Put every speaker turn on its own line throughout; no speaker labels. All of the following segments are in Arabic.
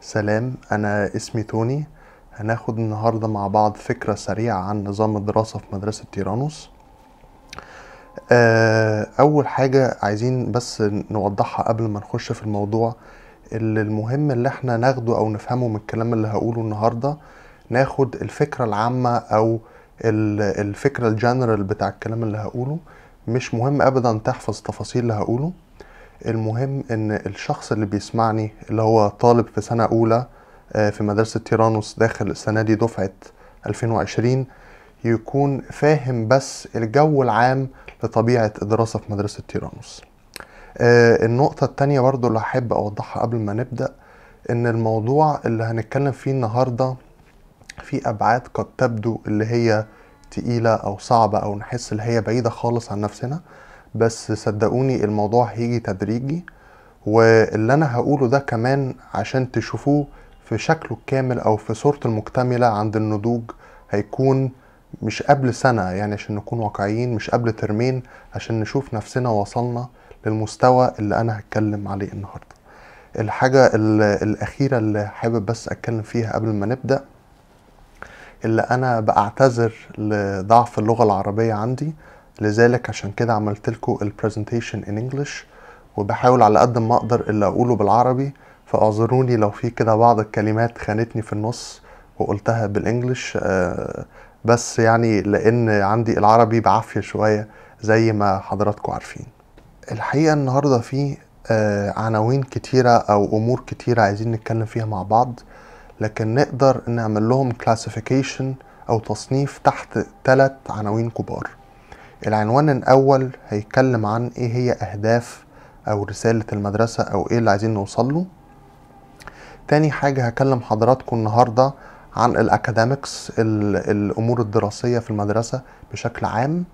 سلام أنا اسمي توني هناخد النهاردة مع بعض فكرة سريعة عن نظام الدراسة في مدرسة تيرانوس آه، أول حاجة عايزين بس نوضحها قبل ما نخش في الموضوع اللي المهم اللي احنا ناخده أو نفهمه من الكلام اللي هقوله النهاردة ناخد الفكرة العامة أو الفكرة الجنرال بتاع الكلام اللي هقوله مش مهم أبدا تحفظ تفاصيل اللي هقوله المهم ان الشخص اللي بيسمعني اللي هو طالب في سنة اولى آه، في مدرسة تيرانوس داخل السنة دي دفعة 2020 يكون فاهم بس الجو العام لطبيعة الدراسة في مدرسة تيرانوس آه، النقطة التانية برضو اللي هحب أوضحها قبل ما نبدأ إن الموضوع اللي هنتكلم فيه النهاردة في أبعاد قد تبدو اللي هي تقيلة أو صعبة أو نحس اللي هي بعيدة خالص عن نفسنا بس صدقوني الموضوع هيجي تدريجي واللي انا هقوله ده كمان عشان تشوفوه في شكله الكامل او في صورته المكتملة عند النضوج هيكون مش قبل سنة يعني عشان نكون واقعيين مش قبل ترمين عشان نشوف نفسنا وصلنا للمستوى اللي انا هتكلم عليه النهاردة الحاجة الأخيرة اللي حابب بس أتكلم فيها قبل ما نبدأ اللي أنا بعتذر لضعف اللغة العربية عندي لذلك عشان كده عملت لكم البرزنتيشن ان انجلش وبحاول على قد ما اقدر اللي اقوله بالعربي فاعذروني لو في كده بعض الكلمات خانتني في النص وقلتها بالانجلش آه، بس يعني لان عندي العربي بعافيه شويه زي ما حضراتكم عارفين الحقيقه النهارده في آه، عناوين كتيره او امور كتيره عايزين نتكلم فيها مع بعض لكن نقدر نعمل لهم كلاسيفيكيشن او تصنيف تحت ثلاث عناوين كبار العنوان الأول هيتكلم عن إيه هي أهداف أو رسالة المدرسة أو إيه اللي عايزين نوصل له تاني حاجة هكلم حضراتكم النهاردة عن الأكاديميكس الأمور الدراسية في المدرسة بشكل عام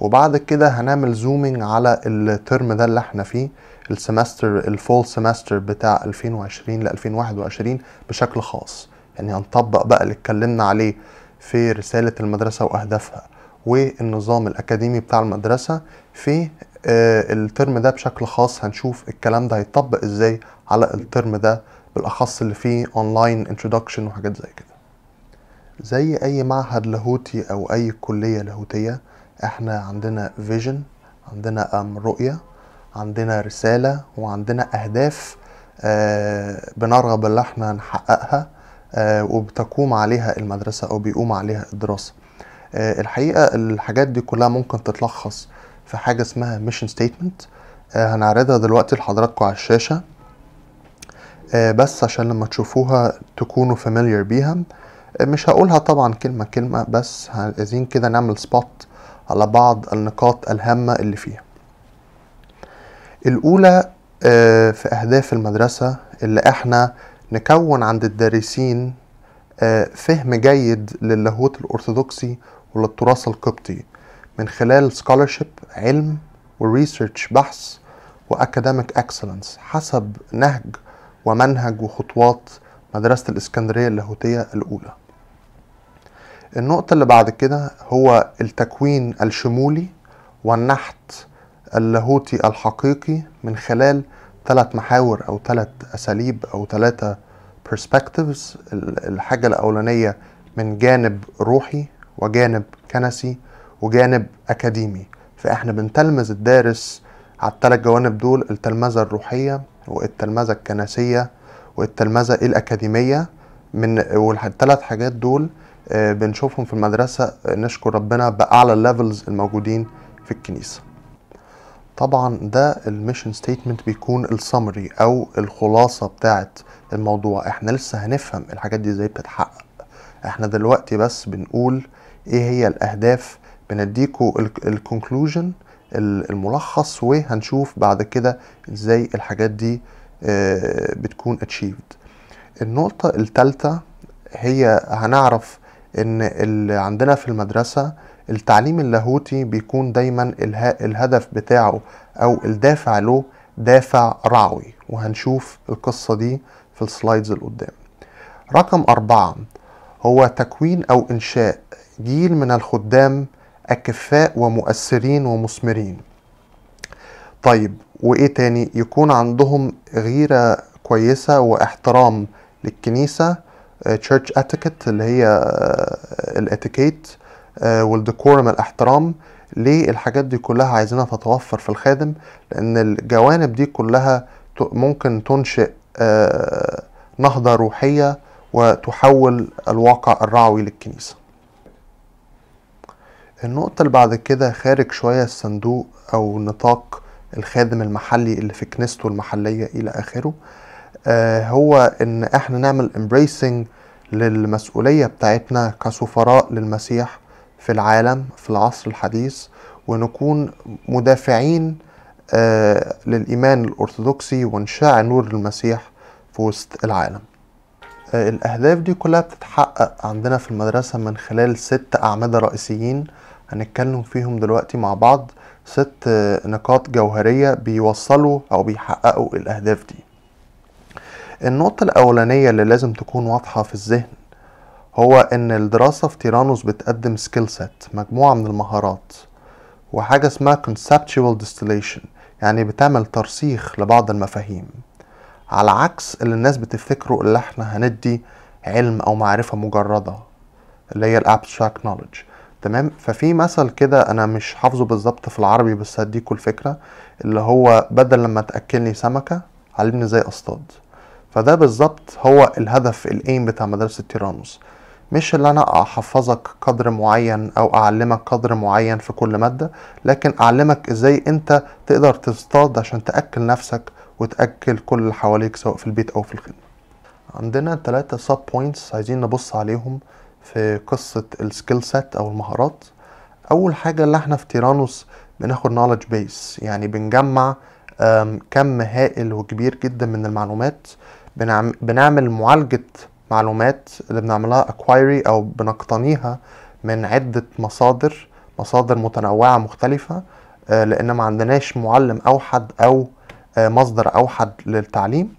وبعد كده هنعمل زومينج على الترم ده اللي احنا فيه السمستر الفول سمستر بتاع 2020 ل 2021 بشكل خاص يعني هنطبق بقى اللي اتكلمنا عليه في رسالة المدرسة وأهدافها والنظام الأكاديمي بتاع المدرسة في آه، الترم ده بشكل خاص هنشوف الكلام ده هيطبق ازاي على الترم ده بالأخص اللي فيه أونلاين انترودكشن وحاجات زي كده زي أي معهد لاهوتي أو أي كلية لاهوتية احنا عندنا فيجن عندنا رؤية عندنا رسالة وعندنا أهداف آه بنرغب ان احنا نحققها آه وبتقوم عليها المدرسة أو بيقوم عليها الدراسة آه، الحقيقه الحاجات دي كلها ممكن تتلخص في حاجه اسمها ميشن ستيتمنت آه، هنعرضها دلوقتي لحضراتكم على الشاشه آه، بس عشان لما تشوفوها تكونوا فاميليار بيها مش هقولها طبعا كلمه كلمه بس عايزين كده نعمل سبوت على بعض النقاط الهامه اللي فيها الاولى في اهداف المدرسه اللي احنا نكون عند الدارسين فهم جيد للاهوت الارثوذكسي وللتراث القبطي من خلال سكولرشيب علم وريسيرش بحث وأكاديميك اكسلنس حسب نهج ومنهج وخطوات مدرسة الإسكندرية اللاهوتية الأولى النقطة اللي بعد كده هو التكوين الشمولي والنحت اللاهوتي الحقيقي من خلال ثلاث محاور أو ثلاث أساليب أو ثلاثة perspectives الحاجة الأولانية من جانب روحي وجانب كنسي وجانب أكاديمي فإحنا بنتلمذ الدارس على التلات جوانب دول التلمذة الروحية والتلمذة الكنسية والتلمذة الأكاديمية من والثلاث حاجات دول آه، بنشوفهم في المدرسة نشكر ربنا بأعلى الليفلز الموجودين في الكنيسة طبعا ده الميشن ستيتمنت بيكون السمري او الخلاصه بتاعه الموضوع احنا لسه هنفهم الحاجات دي ازاي بتتحقق احنا دلوقتي بس بنقول ايه هي الاهداف بنديكوا الكونكلوجن الملخص وهنشوف بعد كده ازاي الحاجات دي آه، بتكون اتشيفد النقطة الثالثة هي هنعرف ان اللي عندنا في المدرسة التعليم اللاهوتي بيكون دايما الهدف بتاعه او الدافع له دافع رعوي وهنشوف القصة دي في السلايدز اللي قدام رقم أربعة هو تكوين أو إنشاء جيل من الخدام أكفاء ومؤثرين ومثمرين طيب وإيه تاني يكون عندهم غيرة كويسة واحترام للكنيسة تشيرش آه، اتيكيت اللي هي آه، الاتيكيت آه، والديكورم الاحترام ليه الحاجات دي كلها عايزينها تتوفر في الخادم لان الجوانب دي كلها ممكن تنشئ نهضة روحية وتحول الواقع الرعوي للكنيسة النقطة اللي بعد كده خارج شوية الصندوق أو نطاق الخادم المحلي اللي في كنيسته المحلية إلى آخره آه هو إن إحنا نعمل embracing للمسؤولية بتاعتنا كسفراء للمسيح في العالم في العصر الحديث ونكون مدافعين آه للإيمان الأرثوذكسي وإنشاع نور المسيح في وسط العالم آه الأهداف دي كلها بتتحقق عندنا في المدرسة من خلال ست أعمدة رئيسيين هنتكلم فيهم دلوقتي مع بعض ست نقاط جوهرية بيوصلوا أو بيحققوا الأهداف دي النقطة الأولانية اللي لازم تكون واضحة في الذهن هو إن الدراسة في تيرانوس بتقدم سكيل سيت مجموعة من المهارات وحاجة اسمها conceptual distillation يعني بتعمل ترسيخ لبعض المفاهيم على عكس اللي الناس بتفتكره اللي احنا هندي علم أو معرفة مجردة اللي هي الابستراكت knowledge تمام ففي مثل كده انا مش حافظه بالظبط في العربي بس هديكوا الفكره اللي هو بدل لما تاكلني سمكه علمني ازاي اصطاد فده بالظبط هو الهدف الايم بتاع مدرسه تيرانوس مش اللي انا احفظك قدر معين او اعلمك قدر معين في كل ماده لكن اعلمك ازاي انت تقدر تصطاد عشان تاكل نفسك وتاكل كل اللي حواليك سواء في البيت او في الخدمه عندنا ثلاثة سب بوينتس عايزين نبص عليهم في قصة السكيل سيت أو المهارات أول حاجة اللي احنا في تيرانوس بناخد نولج بيس يعني بنجمع كم هائل وكبير جدا من المعلومات بنعمل معالجة معلومات اللي بنعملها اكوايري أو بنقتنيها من عدة مصادر مصادر متنوعة مختلفة آه، لأن ما عندناش معلم أوحد أو آه، مصدر أوحد للتعليم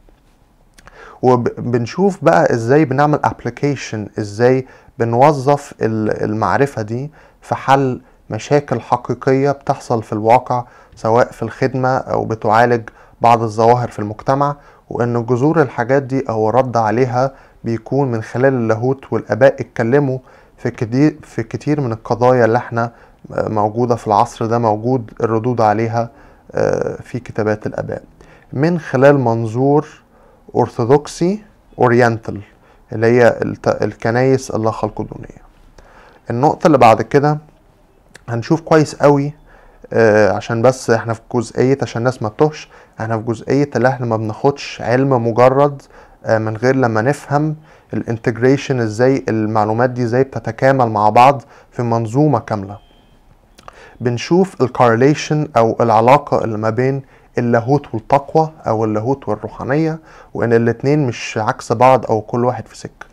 وبنشوف بقى ازاي بنعمل ابلكيشن ازاي بنوظف المعرفة دي في حل مشاكل حقيقية بتحصل في الواقع سواء في الخدمة أو بتعالج بعض الظواهر في المجتمع وإن جذور الحاجات دي أو الرد عليها بيكون من خلال اللاهوت والآباء اتكلموا في كتير, في كتير من القضايا اللي احنا موجودة في العصر ده موجود الردود عليها آه، في كتابات الآباء من خلال منظور أرثوذكسي أورينتال اللي هي الكنايس الله القدونية النقطة اللي بعد كده هنشوف كويس قوي آه عشان بس احنا في جزئية عشان الناس ما تتوهش احنا في جزئية اللي احنا ما بناخدش علم مجرد آه من غير لما نفهم الانتجريشن ازاي المعلومات دي ازاي بتتكامل مع بعض في منظومة كاملة بنشوف الكارليشن او العلاقة اللي ما بين اللاهوت والتقوى او اللاهوت والروحانيه وان الاتنين مش عكس بعض او كل واحد في سكه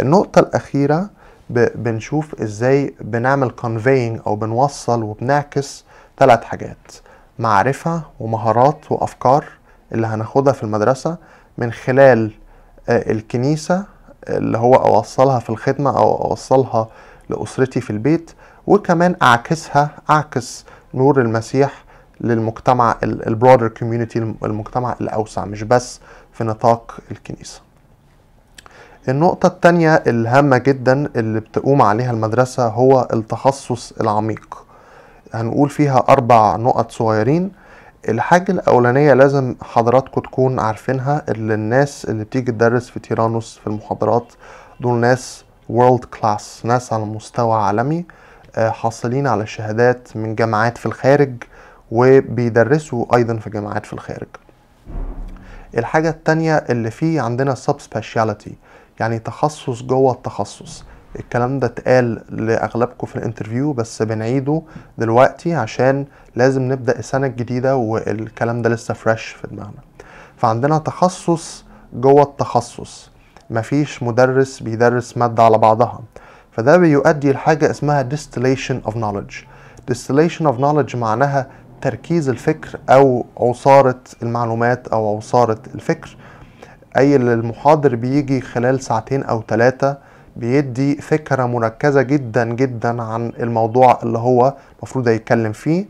النقطه الاخيره بنشوف ازاي بنعمل كونفينج او بنوصل وبنعكس ثلاث حاجات معرفه ومهارات وافكار اللي هناخدها في المدرسه من خلال آه، الكنيسه اللي هو اوصلها في الخدمه او اوصلها لاسرتي في البيت وكمان اعكسها اعكس نور المسيح للمجتمع البرودر كوميونتي المجتمع الاوسع مش بس في نطاق الكنيسه النقطة التانية الهامة جدا اللي بتقوم عليها المدرسة هو التخصص العميق هنقول فيها أربع نقط صغيرين الحاجة الأولانية لازم حضراتكم تكون عارفينها اللي الناس اللي بتيجي تدرس في تيرانوس في المحاضرات دول ناس world class ناس على مستوى عالمي آه، حاصلين على شهادات من جامعات في الخارج وبيدرسوا ايضا في جامعات في الخارج الحاجة التانية اللي فيه عندنا سب سبيشاليتي يعني تخصص جوه التخصص الكلام ده اتقال لاغلبكم في الانترفيو بس بنعيده دلوقتي عشان لازم نبدا السنه الجديده والكلام ده لسه فريش في دماغنا فعندنا تخصص جوه التخصص مفيش مدرس بيدرس ماده على بعضها فده بيؤدي لحاجه اسمها distillation of knowledge distillation of knowledge معناها تركيز الفكر او عصاره المعلومات او عصاره الفكر اي اللي المحاضر بيجي خلال ساعتين او ثلاثه بيدي فكره مركزه جدا جدا عن الموضوع اللي هو المفروض هيتكلم فيه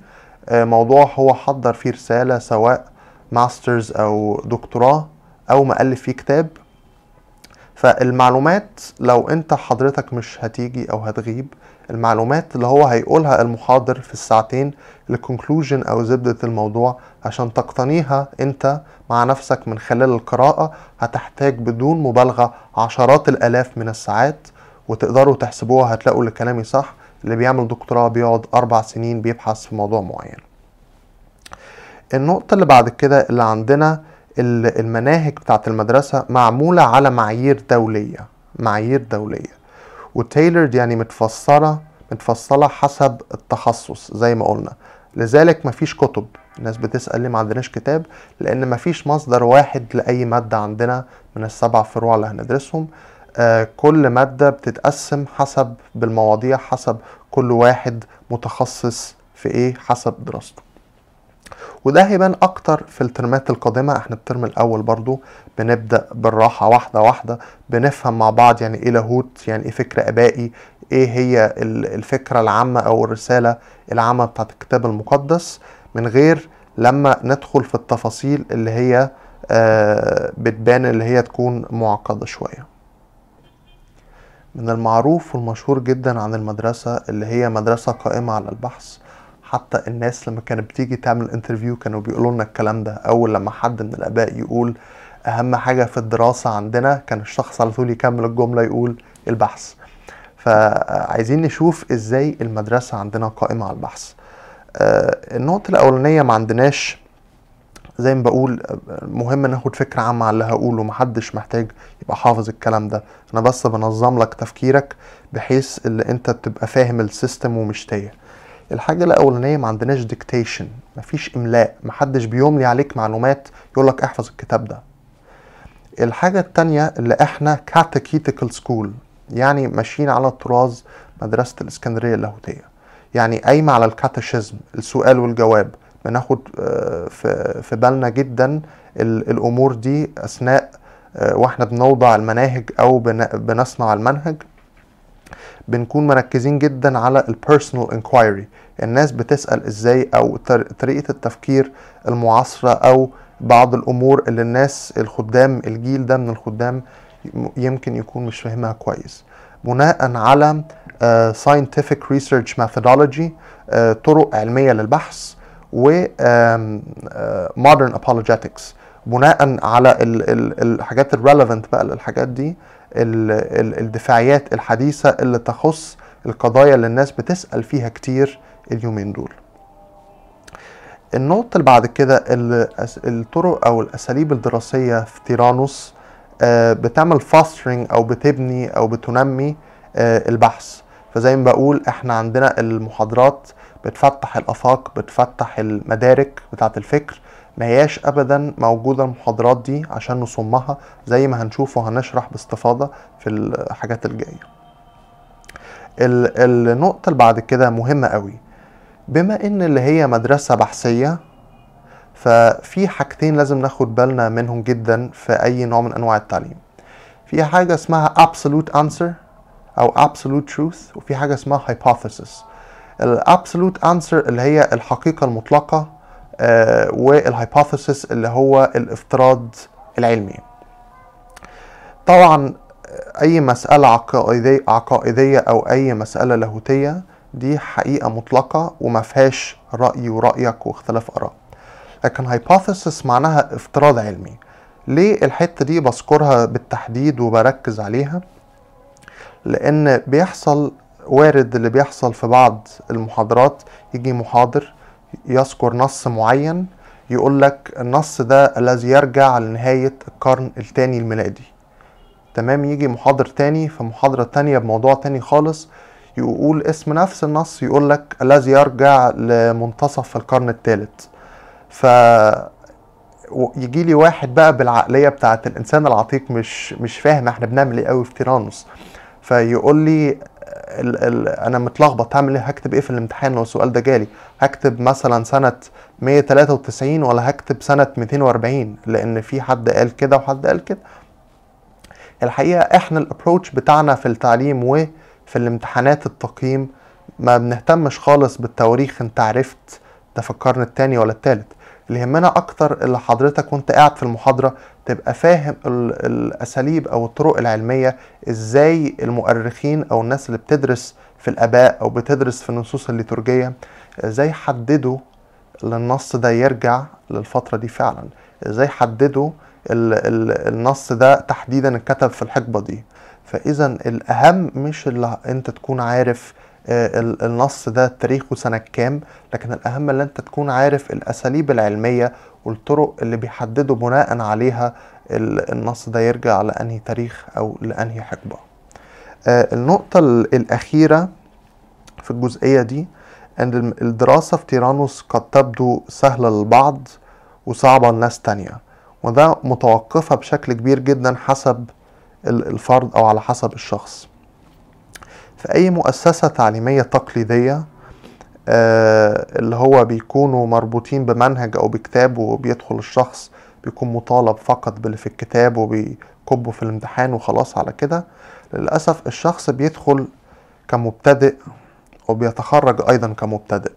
آه، موضوع هو حضر فيه رساله سواء ماسترز او دكتوراه او مؤلف فيه كتاب فالمعلومات لو انت حضرتك مش هتيجي او هتغيب المعلومات اللي هو هيقولها المحاضر في الساعتين الكونكلوجن او زبدة الموضوع عشان تقتنيها انت مع نفسك من خلال القراءة هتحتاج بدون مبالغة عشرات الالاف من الساعات وتقدروا تحسبوها هتلاقوا اللي كلامي صح اللي بيعمل دكتوراه بيقعد اربع سنين بيبحث في موضوع معين النقطة اللي بعد كده اللي عندنا المناهج بتاعت المدرسة معمولة على معايير دولية معايير دولية وتيلرد يعني متفسرة متفصلة حسب التخصص زي ما قلنا لذلك مفيش كتب الناس بتسأل ليه ما عندناش كتاب لأن مفيش مصدر واحد لأي مادة عندنا من السبع فروع اللي هندرسهم آه كل مادة بتتقسم حسب بالمواضيع حسب كل واحد متخصص في ايه حسب دراسته وده هيبان اكتر في الترمات القادمه احنا الترم الاول برضو بنبدا بالراحه واحده واحده بنفهم مع بعض يعني ايه لاهوت يعني ايه فكر ابائي ايه هي الفكره العامه او الرساله العامه بتاعت الكتاب المقدس من غير لما ندخل في التفاصيل اللي هي آه، بتبان اللي هي تكون معقده شويه من المعروف والمشهور جدا عن المدرسة اللي هي مدرسة قائمة على البحث حتى الناس لما كانت بتيجي تعمل انترفيو كانوا بيقولوا لنا الكلام ده اول لما حد من الاباء يقول اهم حاجه في الدراسه عندنا كان الشخص على طول يكمل الجمله يقول البحث فعايزين نشوف ازاي المدرسه عندنا قائمه على البحث آه، النقطه الاولانيه ما عندناش زي ما بقول مهم ناخد فكره عامه على اللي هقوله محدش محتاج يبقى حافظ الكلام ده انا بس بنظم لك تفكيرك بحيث اللي انت تبقى فاهم السيستم ومش تايه الحاجه الاولانيه ما عندناش ديكتيشن مفيش املاء محدش بيملي عليك معلومات يقولك احفظ الكتاب ده الحاجه التانية اللي احنا كاتاكيتيكال سكول يعني ماشيين على طراز مدرسه الاسكندريه اللاهوتيه يعني قايمه على الكاتاشيزم السؤال والجواب بناخد آه، في بالنا جدا الامور دي اثناء آه، واحنا بنوضع المناهج او بنصنع المنهج بنكون مركزين جدا على البيرسونال انكويري الناس بتسأل ازاي او طريقة التفكير المعاصرة او بعض الامور اللي الناس الخدام الجيل ده من الخدام يمكن يكون مش فاهمها كويس بناء على آه، scientific research methodology آه، طرق علمية للبحث و آه، modern apologetics بناء على الحاجات الريليفنت بقى للحاجات دي الدفاعيات الحديثة اللي تخص القضايا اللي الناس بتسأل فيها كتير اليومين دول النقطة اللي بعد كده الطرق أو الأساليب الدراسية في تيرانوس آه، بتعمل فاسترنج أو بتبني أو بتنمي آه، البحث فزي ما بقول احنا عندنا المحاضرات بتفتح الآفاق بتفتح المدارك بتاعة الفكر ما هياش ابدا موجوده المحاضرات دي عشان نصمها زي ما هنشوف وهنشرح باستفاضه في الحاجات الجايه النقطه اللي بعد كده مهمه قوي بما ان اللي هي مدرسه بحثيه ففي حاجتين لازم ناخد بالنا منهم جدا في اي نوع من انواع التعليم في حاجه اسمها absolute answer او absolute truth وفي حاجه اسمها hypothesis الابسولوت انسر اللي هي الحقيقه المطلقه آه، والهايبوثيسيس اللي هو الافتراض العلمي طبعا اي مسألة عقائدية, عقائدية او اي مسألة لاهوتية دي حقيقة مطلقة وما فيهاش رأي ورأيك واختلاف آراء لكن هايبوثيسيس معناها افتراض علمي ليه الحتة دي بذكرها بالتحديد وبركز عليها لان بيحصل وارد اللي بيحصل في بعض المحاضرات يجي محاضر يذكر نص معين يقول لك النص ده الذي يرجع لنهاية القرن الثاني الميلادي تمام يجي محاضر تاني في محاضرة تانية بموضوع تاني خالص يقول اسم نفس النص يقول لك الذي يرجع لمنتصف القرن الثالث ف يجي لي واحد بقى بالعقلية بتاعت الإنسان العتيق مش مش فاهم احنا بنعمل ايه قوي في تيرانوس فيقول لي ال ال انا متلخبط هعمل ايه هكتب ايه في الامتحان لو السؤال ده جالي هكتب مثلا سنه 193 ولا هكتب سنه 240 لان في حد قال كده وحد قال كده الحقيقه احنا الابروتش بتاعنا في التعليم وفي الامتحانات التقييم ما بنهتمش خالص بالتواريخ انت عرفت ده في التاني ولا التالت اللي يهمنا اكتر اللي حضرتك وانت قاعد في المحاضره تبقى فاهم الاساليب او الطرق العلميه ازاي المؤرخين او الناس اللي بتدرس في الاباء او بتدرس في النصوص الليتورجيه ازاي حددوا النص ده يرجع للفتره دي فعلا ازاي حددوا النص ده تحديدا اتكتب في الحقبه دي فاذا الاهم مش اللي انت تكون عارف آه، النص ده تاريخه سنة كام لكن الأهم اللي أنت تكون عارف الأساليب العلمية والطرق اللي بيحددوا بناء عليها النص ده يرجع لأنهي تاريخ أو لأنهي حقبة آه، النقطة الأخيرة في الجزئية دي أن الدراسة في تيرانوس قد تبدو سهلة للبعض وصعبة لناس تانية وده متوقفة بشكل كبير جدا حسب الفرد أو على حسب الشخص في أي مؤسسة تعليمية تقليدية آه، اللي هو بيكونوا مربوطين بمنهج أو بكتاب وبيدخل الشخص بيكون مطالب فقط باللي في الكتاب وبيكبه في الامتحان وخلاص على كده للأسف الشخص بيدخل كمبتدئ وبيتخرج أيضا كمبتدئ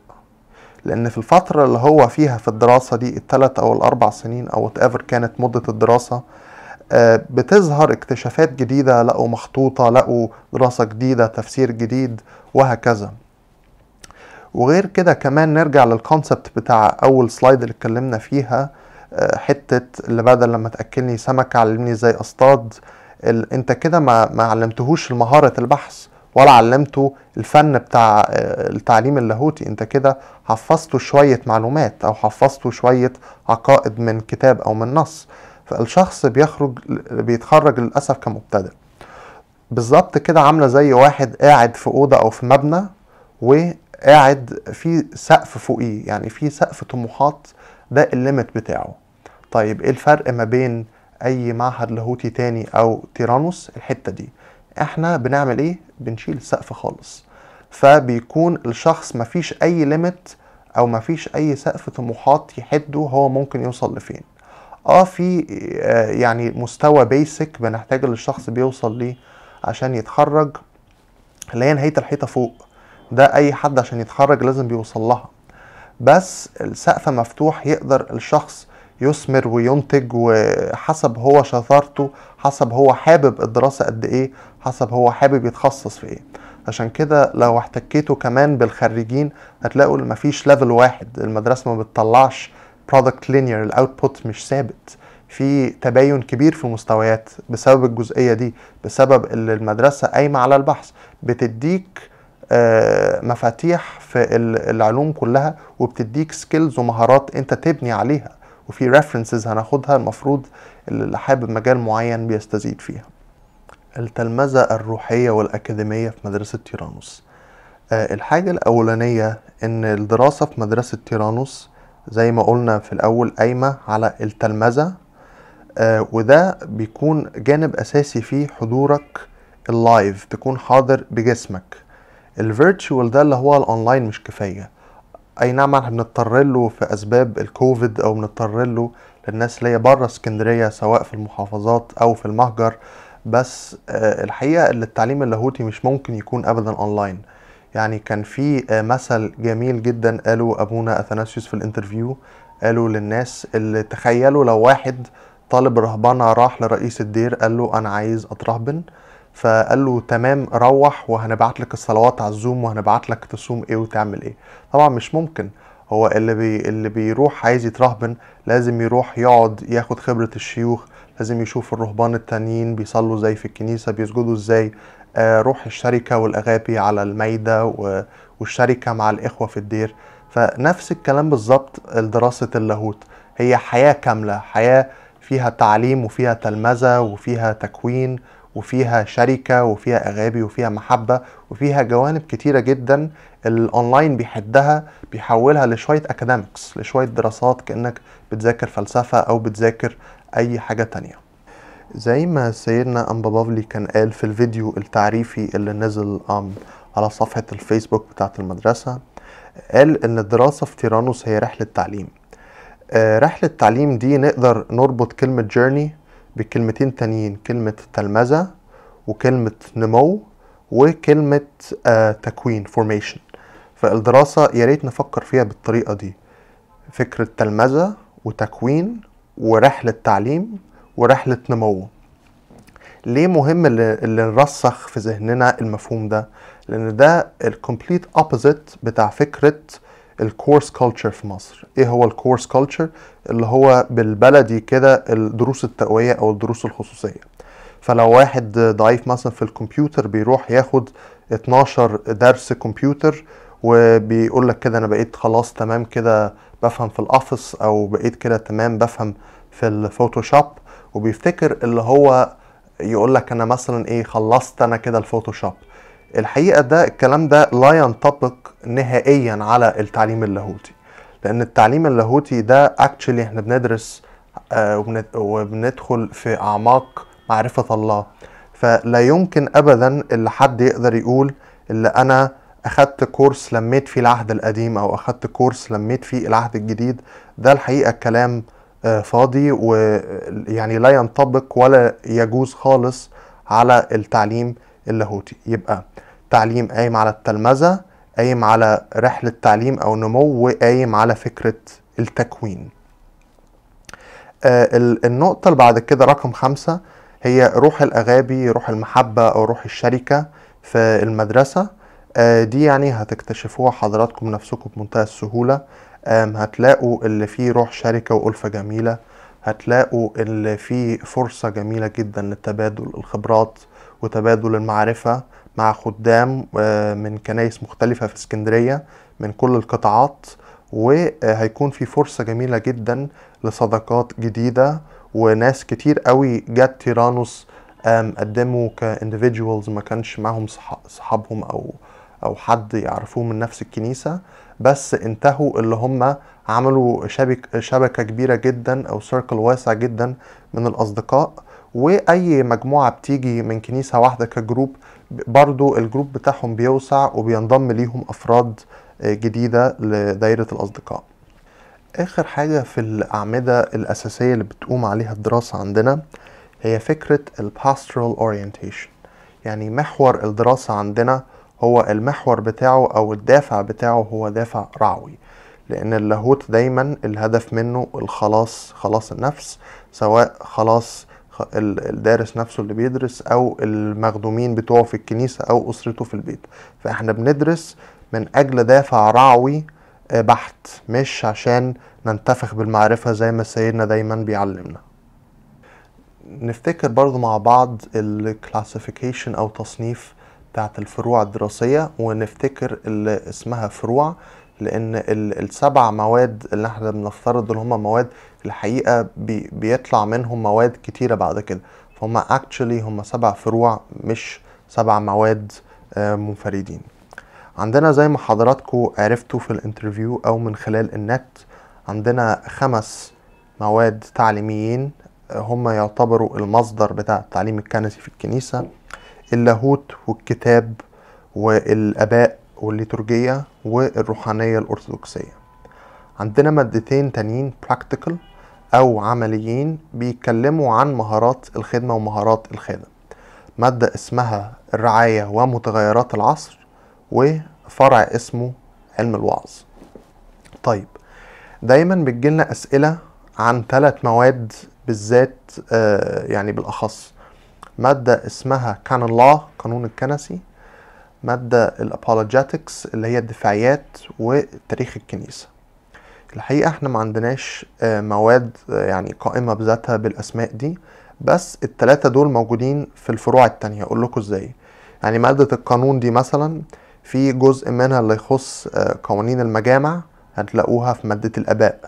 لأن في الفترة اللي هو فيها في الدراسة دي الثلاث أو الأربع سنين أو ايفر كانت مدة الدراسة آه، بتظهر اكتشافات جديدة لقوا مخطوطة لقوا دراسة جديدة تفسير جديد وهكذا وغير كده كمان نرجع للكونسبت بتاع أول سلايد اللي اتكلمنا فيها آه، حتة اللي بدل لما تأكلني سمكة علمني ازاي اصطاد انت كده ما, ما علمتهوش مهارة البحث ولا علمته الفن بتاع آه، التعليم اللاهوتي انت كده حفظته شوية معلومات او حفظته شوية عقائد من كتاب او من نص فالشخص بيخرج بيتخرج للأسف كمبتدئ بالظبط كده عاملة زي واحد قاعد في أوضة أو في مبنى وقاعد في سقف فوقيه يعني في سقف طموحات ده الليمت بتاعه طيب ايه الفرق ما بين اي معهد لاهوتي تاني او تيرانوس الحتة دي احنا بنعمل ايه بنشيل السقف خالص فبيكون الشخص مفيش اي ليميت او مفيش اي سقف طموحات يحده هو ممكن يوصل لفين اه في آه، يعني مستوى بيسك بنحتاج الشخص بيوصل ليه عشان يتخرج اللي هي نهايه الحيطه فوق ده اي حد عشان يتخرج لازم بيوصل لها بس السقف مفتوح يقدر الشخص يثمر وينتج وحسب هو شطارته حسب هو حابب الدراسة قد ايه حسب هو حابب يتخصص في ايه عشان كده لو احتكيتوا كمان بالخريجين هتلاقوا مفيش ليفل واحد المدرسة ما بتطلعش product linear الاوتبوت مش ثابت في تباين كبير في مستويات بسبب الجزئيه دي بسبب اللي المدرسه قايمه على البحث بتديك آه، مفاتيح في العلوم كلها وبتديك سكيلز ومهارات انت تبني عليها وفي ريفرنسز هناخدها المفروض اللي حابب مجال معين بيستزيد فيها التلمذة الروحية والأكاديمية في مدرسة تيرانوس آه، الحاجة الأولانية إن الدراسة في مدرسة تيرانوس زي ما قلنا في الأول قايمة على التلمذة آه وده بيكون جانب أساسي فيه حضورك اللايف تكون حاضر بجسمك الفيرتشوال ده اللي هو الأونلاين مش كفاية أي نعم احنا بنضطر له في أسباب الكوفيد أو بنضطر له للناس اللي هي بره اسكندرية سواء في المحافظات أو في المهجر بس آه الحقيقة اللي التعليم اللاهوتي مش ممكن يكون أبدا أونلاين يعني كان في آه، مثل جميل جدا قاله ابونا اثناسيوس في الانترفيو قالوا للناس اللي تخيلوا لو واحد طالب رهبنه راح لرئيس الدير قال له انا عايز اترهبن فقال له تمام روح وهنبعت لك الصلوات على الزوم وهنبعت لك تصوم ايه وتعمل ايه طبعا مش ممكن هو اللي بي اللي بيروح عايز يترهبن لازم يروح يقعد ياخد خبرة الشيوخ لازم يشوف الرهبان التانيين بيصلوا ازاي في الكنيسة بيسجدوا ازاي آه، روح الشركة والأغابي على المايدة والشركة مع الإخوة في الدير فنفس الكلام بالظبط لدراسة اللاهوت هي حياة كاملة حياة فيها تعليم وفيها تلمذة وفيها تكوين وفيها شركة وفيها أغابي وفيها محبة وفيها جوانب كتيرة جدا الأونلاين بيحدها بيحولها لشوية أكاديميكس لشوية دراسات كأنك بتذاكر فلسفة أو بتذاكر أي حاجة تانية زي ما سيدنا أنبا بافلي كان قال في الفيديو التعريفي اللي نزل على صفحة الفيسبوك بتاعة المدرسة قال إن الدراسة في تيرانوس هي رحلة تعليم آه، رحلة تعليم دي نقدر نربط كلمة جيرني بكلمتين تانيين كلمة تلمذة وكلمة نمو وكلمة آه، تكوين formation فالدراسة ياريت نفكر فيها بالطريقة دي فكرة تلمذة وتكوين ورحلة تعليم ورحلة نموه ليه مهم اللي, اللي نرسخ في ذهننا المفهوم ده لان ده الكومبليت اوبوزيت بتاع فكره الكورس كلتشر في مصر ايه هو الكورس كلتشر اللي هو بالبلدي كده الدروس التقويه او الدروس الخصوصيه فلو واحد ضعيف مثلا في الكمبيوتر بيروح ياخد 12 درس كمبيوتر وبيقول لك كده انا بقيت خلاص تمام كده بفهم في الاوفيس او بقيت كده تمام بفهم في الفوتوشوب وبيفتكر اللي هو يقول لك انا مثلا ايه خلصت انا كده الفوتوشوب الحقيقه ده الكلام ده لا ينطبق نهائيا على التعليم اللاهوتي لان التعليم اللاهوتي ده اكشلي احنا بندرس آه، وبندخل في اعماق معرفه الله فلا يمكن ابدا اللي حد يقدر يقول اللي انا اخدت كورس لميت فيه العهد القديم او اخدت كورس لميت فيه العهد الجديد ده الحقيقه كلام آه، فاضي ويعني لا ينطبق ولا يجوز خالص على التعليم اللاهوتي يبقى تعليم قايم على التلمذة قايم على رحلة تعليم أو نمو وقايم على فكرة التكوين آه، النقطة اللي بعد كده رقم خمسة هي روح الأغابي روح المحبة أو روح الشركة في المدرسة آه، دي يعني هتكتشفوها حضراتكم نفسكم بمنتهى السهولة هتلاقوا اللي فيه روح شركة وألفة جميلة هتلاقوا اللي فيه فرصة جميلة جدا للتبادل الخبرات وتبادل المعرفة مع خدام آه، من كنايس مختلفة في اسكندرية من كل القطاعات وهيكون في فرصة جميلة جدا لصداقات جديدة وناس كتير قوي جت تيرانوس قدموا كانديفيدوالز ما كانش معاهم صحابهم او او حد يعرفوه من نفس الكنيسه بس انتهوا اللي هم عملوا شبك شبكة كبيرة جدا أو سيركل واسع جدا من الأصدقاء وأي مجموعة بتيجي من كنيسة واحدة كجروب برضو الجروب بتاعهم بيوسع وبينضم ليهم أفراد آه، جديدة لدايرة الأصدقاء آخر حاجة في الأعمدة الأساسية اللي بتقوم عليها الدراسة عندنا هي فكرة الباسترال اورينتيشن يعني محور الدراسة عندنا هو المحور بتاعه او الدافع بتاعه هو دافع رعوي لان اللاهوت دايما الهدف منه الخلاص خلاص النفس سواء خلاص الدارس نفسه اللي بيدرس او المخدومين بتوعه في الكنيسة او اسرته في البيت فاحنا بندرس من اجل دافع رعوي آه، بحت مش عشان ننتفخ بالمعرفة زي ما سيدنا دايما بيعلمنا نفتكر برضو مع بعض الكلاسيفيكيشن او تصنيف بتاعت الفروع الدراسية ونفتكر اللي اسمها فروع لأن السبع مواد اللي احنا بنفترض إن هما مواد الحقيقة بي بيطلع منهم مواد كتيرة بعد كده فهم actually هما سبع فروع مش سبع مواد آه، منفردين عندنا زي ما حضراتكم عرفتوا في الانترفيو أو من خلال النت عندنا خمس مواد تعليميين آه، هما يعتبروا المصدر بتاع التعليم الكنسي في الكنيسة اللاهوت والكتاب والآباء والليتورجية والروحانية الأرثوذكسية عندنا مادتين تانيين practical أو عمليين بيتكلموا عن مهارات الخدمة ومهارات الخادم مادة اسمها الرعاية ومتغيرات العصر وفرع اسمه علم الوعظ طيب دايما بتجيلنا أسئلة عن ثلاث مواد بالذات آه، يعني بالأخص مادة اسمها كان الله قانون الكنسي مادة الابولوجيتكس اللي هي الدفاعيات وتاريخ الكنيسة الحقيقة احنا ما عندناش آه، مواد آه، يعني قائمة بذاتها بالاسماء دي بس التلاتة دول موجودين في الفروع التانية اقول لكم ازاي يعني مادة القانون دي مثلا في جزء منها اللي يخص آه، قوانين المجامع هتلاقوها في مادة الاباء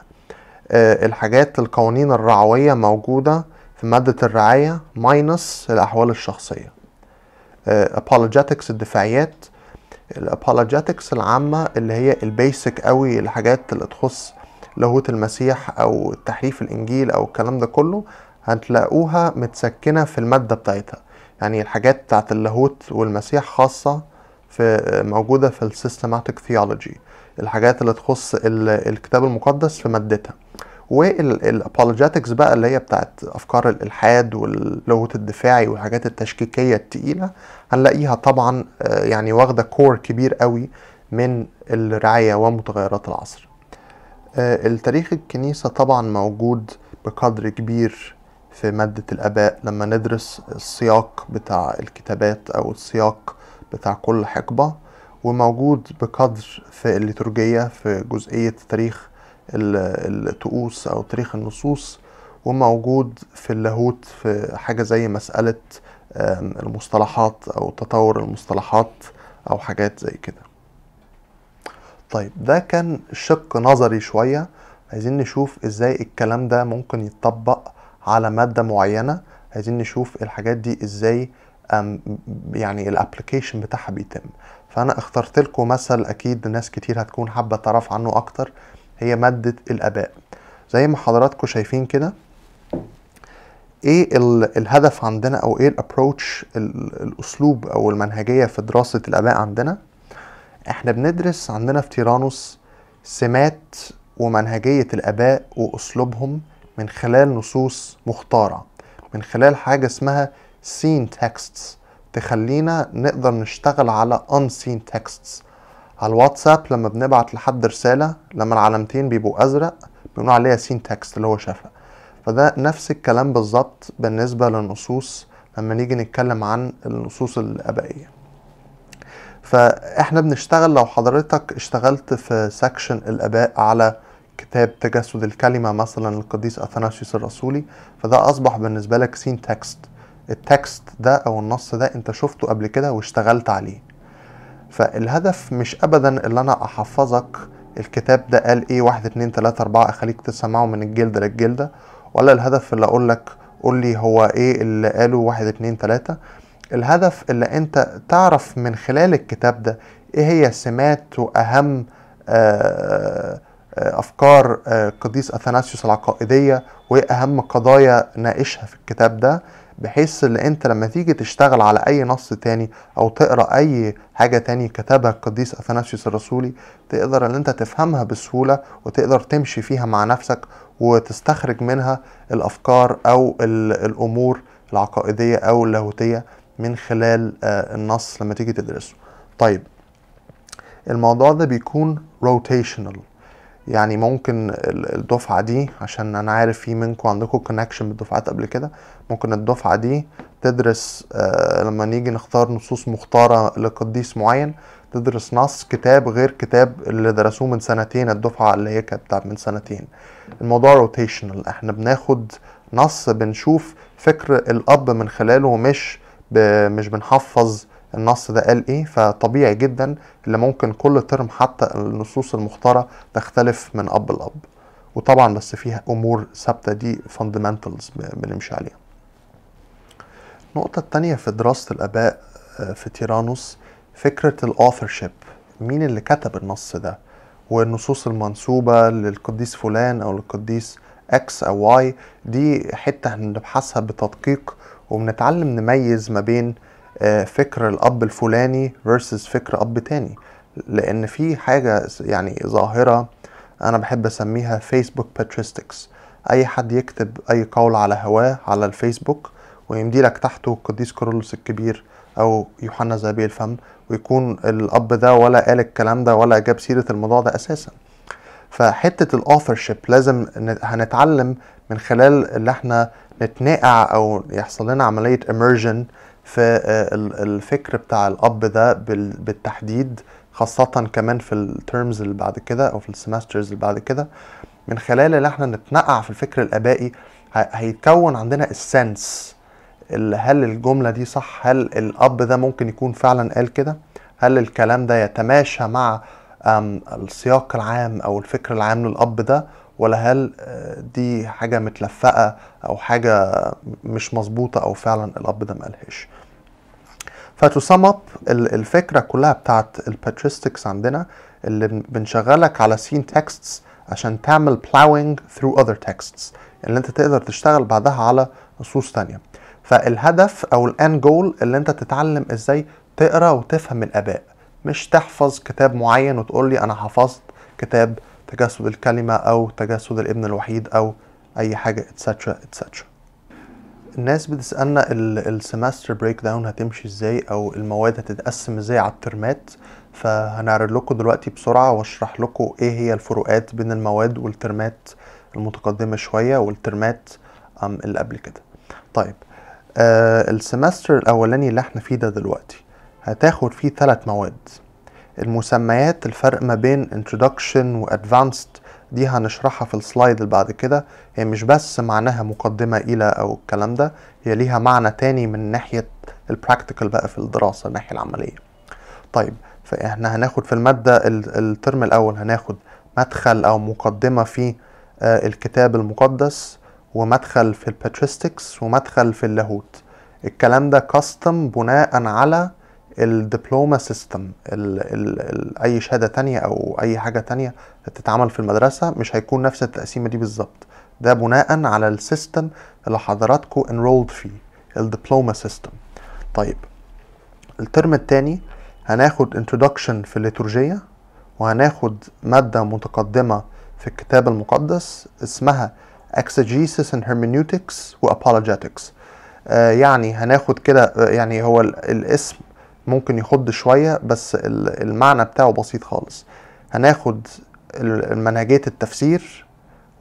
الحاجات القوانين الرعوية موجودة في مادة الرعاية ماينس الأحوال الشخصية آه، apologetics الدفاعيات الابولوجيتكس العامة اللي هي البيسك قوي الحاجات اللي تخص لاهوت المسيح او تحريف الانجيل او الكلام ده كله هتلاقوها متسكنة في المادة بتاعتها يعني الحاجات بتاعت اللاهوت والمسيح خاصة في آه، موجودة في السيستماتيك ثيولوجي الحاجات اللي تخص الكتاب المقدس في مادتها والابولوجيتكس بقى اللي هي بتاعت افكار الالحاد واللغه الدفاعي والحاجات التشكيكيه التقيله هنلاقيها طبعا آه، يعني واخده كور كبير قوي من الرعايه ومتغيرات العصر آه، التاريخ الكنيسه طبعا موجود بقدر كبير في مادة الآباء لما ندرس السياق بتاع الكتابات أو السياق بتاع كل حقبة وموجود بقدر في الليتورجية في جزئية تاريخ الطقوس او تاريخ النصوص وموجود في اللاهوت في حاجة زي مسألة المصطلحات او تطور المصطلحات او حاجات زي كده طيب ده كان شق نظري شوية عايزين نشوف ازاي الكلام ده ممكن يتطبق على مادة معينة عايزين نشوف الحاجات دي ازاي يعني الابلكيشن بتاعها بيتم فانا اخترت لكم مثل اكيد ناس كتير هتكون حابة تعرف عنه اكتر هي مادة الآباء زي ما حضراتكم شايفين كده ايه الهدف عندنا او ايه الابروتش الاسلوب او المنهجية في دراسة الاباء عندنا احنا بندرس عندنا في تيرانوس سمات ومنهجية الاباء واسلوبهم من خلال نصوص مختارة من خلال حاجة اسمها seen texts تخلينا نقدر نشتغل على unseen texts على الواتساب لما بنبعت لحد رسالة لما العلامتين بيبقوا أزرق بنقول عليها سين تكست اللي هو شافها فده نفس الكلام بالظبط بالنسبة للنصوص لما نيجي نتكلم عن النصوص الأبائية فاحنا بنشتغل لو حضرتك اشتغلت في سكشن الآباء على كتاب تجسد الكلمة مثلا القديس أثناسيوس الرسولي فده أصبح بالنسبة لك سين تكست التكست ده أو النص ده أنت شفته قبل كده واشتغلت عليه فالهدف مش ابدا اللي انا احفظك الكتاب ده قال ايه واحد اتنين تلاتة اربعة اخليك تسمعه من الجلدة للجلدة ولا الهدف اللي اقولك قولي هو ايه اللي قاله واحد اتنين تلاتة الهدف اللي انت تعرف من خلال الكتاب ده ايه هي سمات واهم آآ آه، آآ آه، افكار آه، قديس اثناسيوس العقائديه وايه اهم قضايا ناقشها في الكتاب ده بحيث ان انت لما تيجي تشتغل على اي نص تاني او تقرا اي حاجه تاني كتبها القديس اثناسيوس الرسولي تقدر ان انت تفهمها بسهوله وتقدر تمشي فيها مع نفسك وتستخرج منها الافكار او الامور العقائديه او اللاهوتيه من خلال آه، النص لما تيجي تدرسه طيب الموضوع ده بيكون روتيشنال يعني ممكن الدفعة دي عشان أنا عارف في منكم عندكم كونكشن بالدفعات قبل كده ممكن الدفعة دي تدرس آه لما نيجي نختار نصوص مختارة لقديس معين تدرس نص كتاب غير كتاب اللي درسوه من سنتين الدفعة اللي هي كانت بتاعت من سنتين الموضوع روتيشنال احنا بناخد نص بنشوف فكر الأب من خلاله مش مش بنحفظ النص ده قال ايه فطبيعي جدا اللي ممكن كل ترم حتى النصوص المختارة تختلف من اب لاب وطبعا بس فيها امور ثابتة دي فاندمنتالز بنمشي عليها النقطة التانية في دراسة الاباء آه، في تيرانوس فكرة الاوثرشيب مين اللي كتب النص ده والنصوص المنسوبة للقديس فلان او للقديس اكس او واي دي حتة هنبحثها بتدقيق وبنتعلم نميز ما بين آه، فكر الاب الفلاني versus فكر اب تاني لان في حاجه يعني ظاهره انا بحب اسميها فيسبوك باتريستكس اي حد يكتب اي قول على هواه على الفيسبوك ويمدي لك تحته قديس كرولوس الكبير او يوحنا زابيل الفم ويكون الاب ده ولا قال الكلام ده ولا جاب سيره الموضوع ده اساسا فحته الاوثرشيب لازم هنتعلم من خلال اللي احنا نتناقع او يحصل لنا عمليه immersion فالفكر آه، بتاع الاب ده بالتحديد خاصة كمان في الترمز اللي بعد كده او في السمسترز اللي بعد كده من خلال ان احنا نتنقع في الفكر الابائي هيتكون عندنا السنس هل الجملة دي صح هل الاب ده ممكن يكون فعلا قال كده هل الكلام ده يتماشى مع السياق العام او الفكر العام للاب ده ولا هل آه، دي حاجه متلفقه او حاجه مش مظبوطه او فعلا الاب ده مقالهاش فتسم اب الفكره كلها بتاعت الباتريستكس عندنا اللي بنشغلك على سين تكستس عشان تعمل plowing through other texts اللي انت تقدر تشتغل بعدها على نصوص تانية فالهدف او الان جول اللي انت تتعلم ازاي تقرا وتفهم الاباء مش تحفظ كتاب معين وتقول لي انا حفظت كتاب تجسد الكلمة أو تجسد الابن الوحيد أو أي حاجة اتسترا اتسترا الناس بتسألنا السمستر بريك داون هتمشي ازاي أو المواد هتتقسم ازاي على الترمات فهنعرض لكم دلوقتي بسرعة واشرح لكم ايه هي الفروقات بين المواد والترمات المتقدمة شوية والترمات اللي قبل كده طيب آه السمستر الأولاني اللي احنا فيه ده دلوقتي هتاخد فيه ثلاث مواد المسميات الفرق ما بين introduction و advanced دي هنشرحها في السلايد اللي بعد كده هي مش بس معناها مقدمة إلى أو الكلام ده هي ليها معنى تاني من ناحية البراكتيكال بقى في الدراسة الناحية العملية طيب فاحنا هناخد في المادة الترم الأول هناخد مدخل أو مقدمة في آه، الكتاب المقدس ومدخل في الباتريستكس ومدخل في اللاهوت الكلام ده كاستم بناء على الدبلوما سيستم الـ الـ الـ اي شهاده تانية او اي حاجه تانية تتعمل في المدرسه مش هيكون نفس التقسيمه دي بالظبط ده بناء على السيستم اللي حضراتكم انرولد فيه الدبلوما سيستم طيب الترم التاني هناخد introduction في الليتورجية وهناخد مادة متقدمة في الكتاب المقدس اسمها exegesis and hermeneutics و apologetics آه يعني هناخد كده يعني هو الاسم ممكن يخض شوية بس المعنى بتاعه بسيط خالص هناخد منهجية التفسير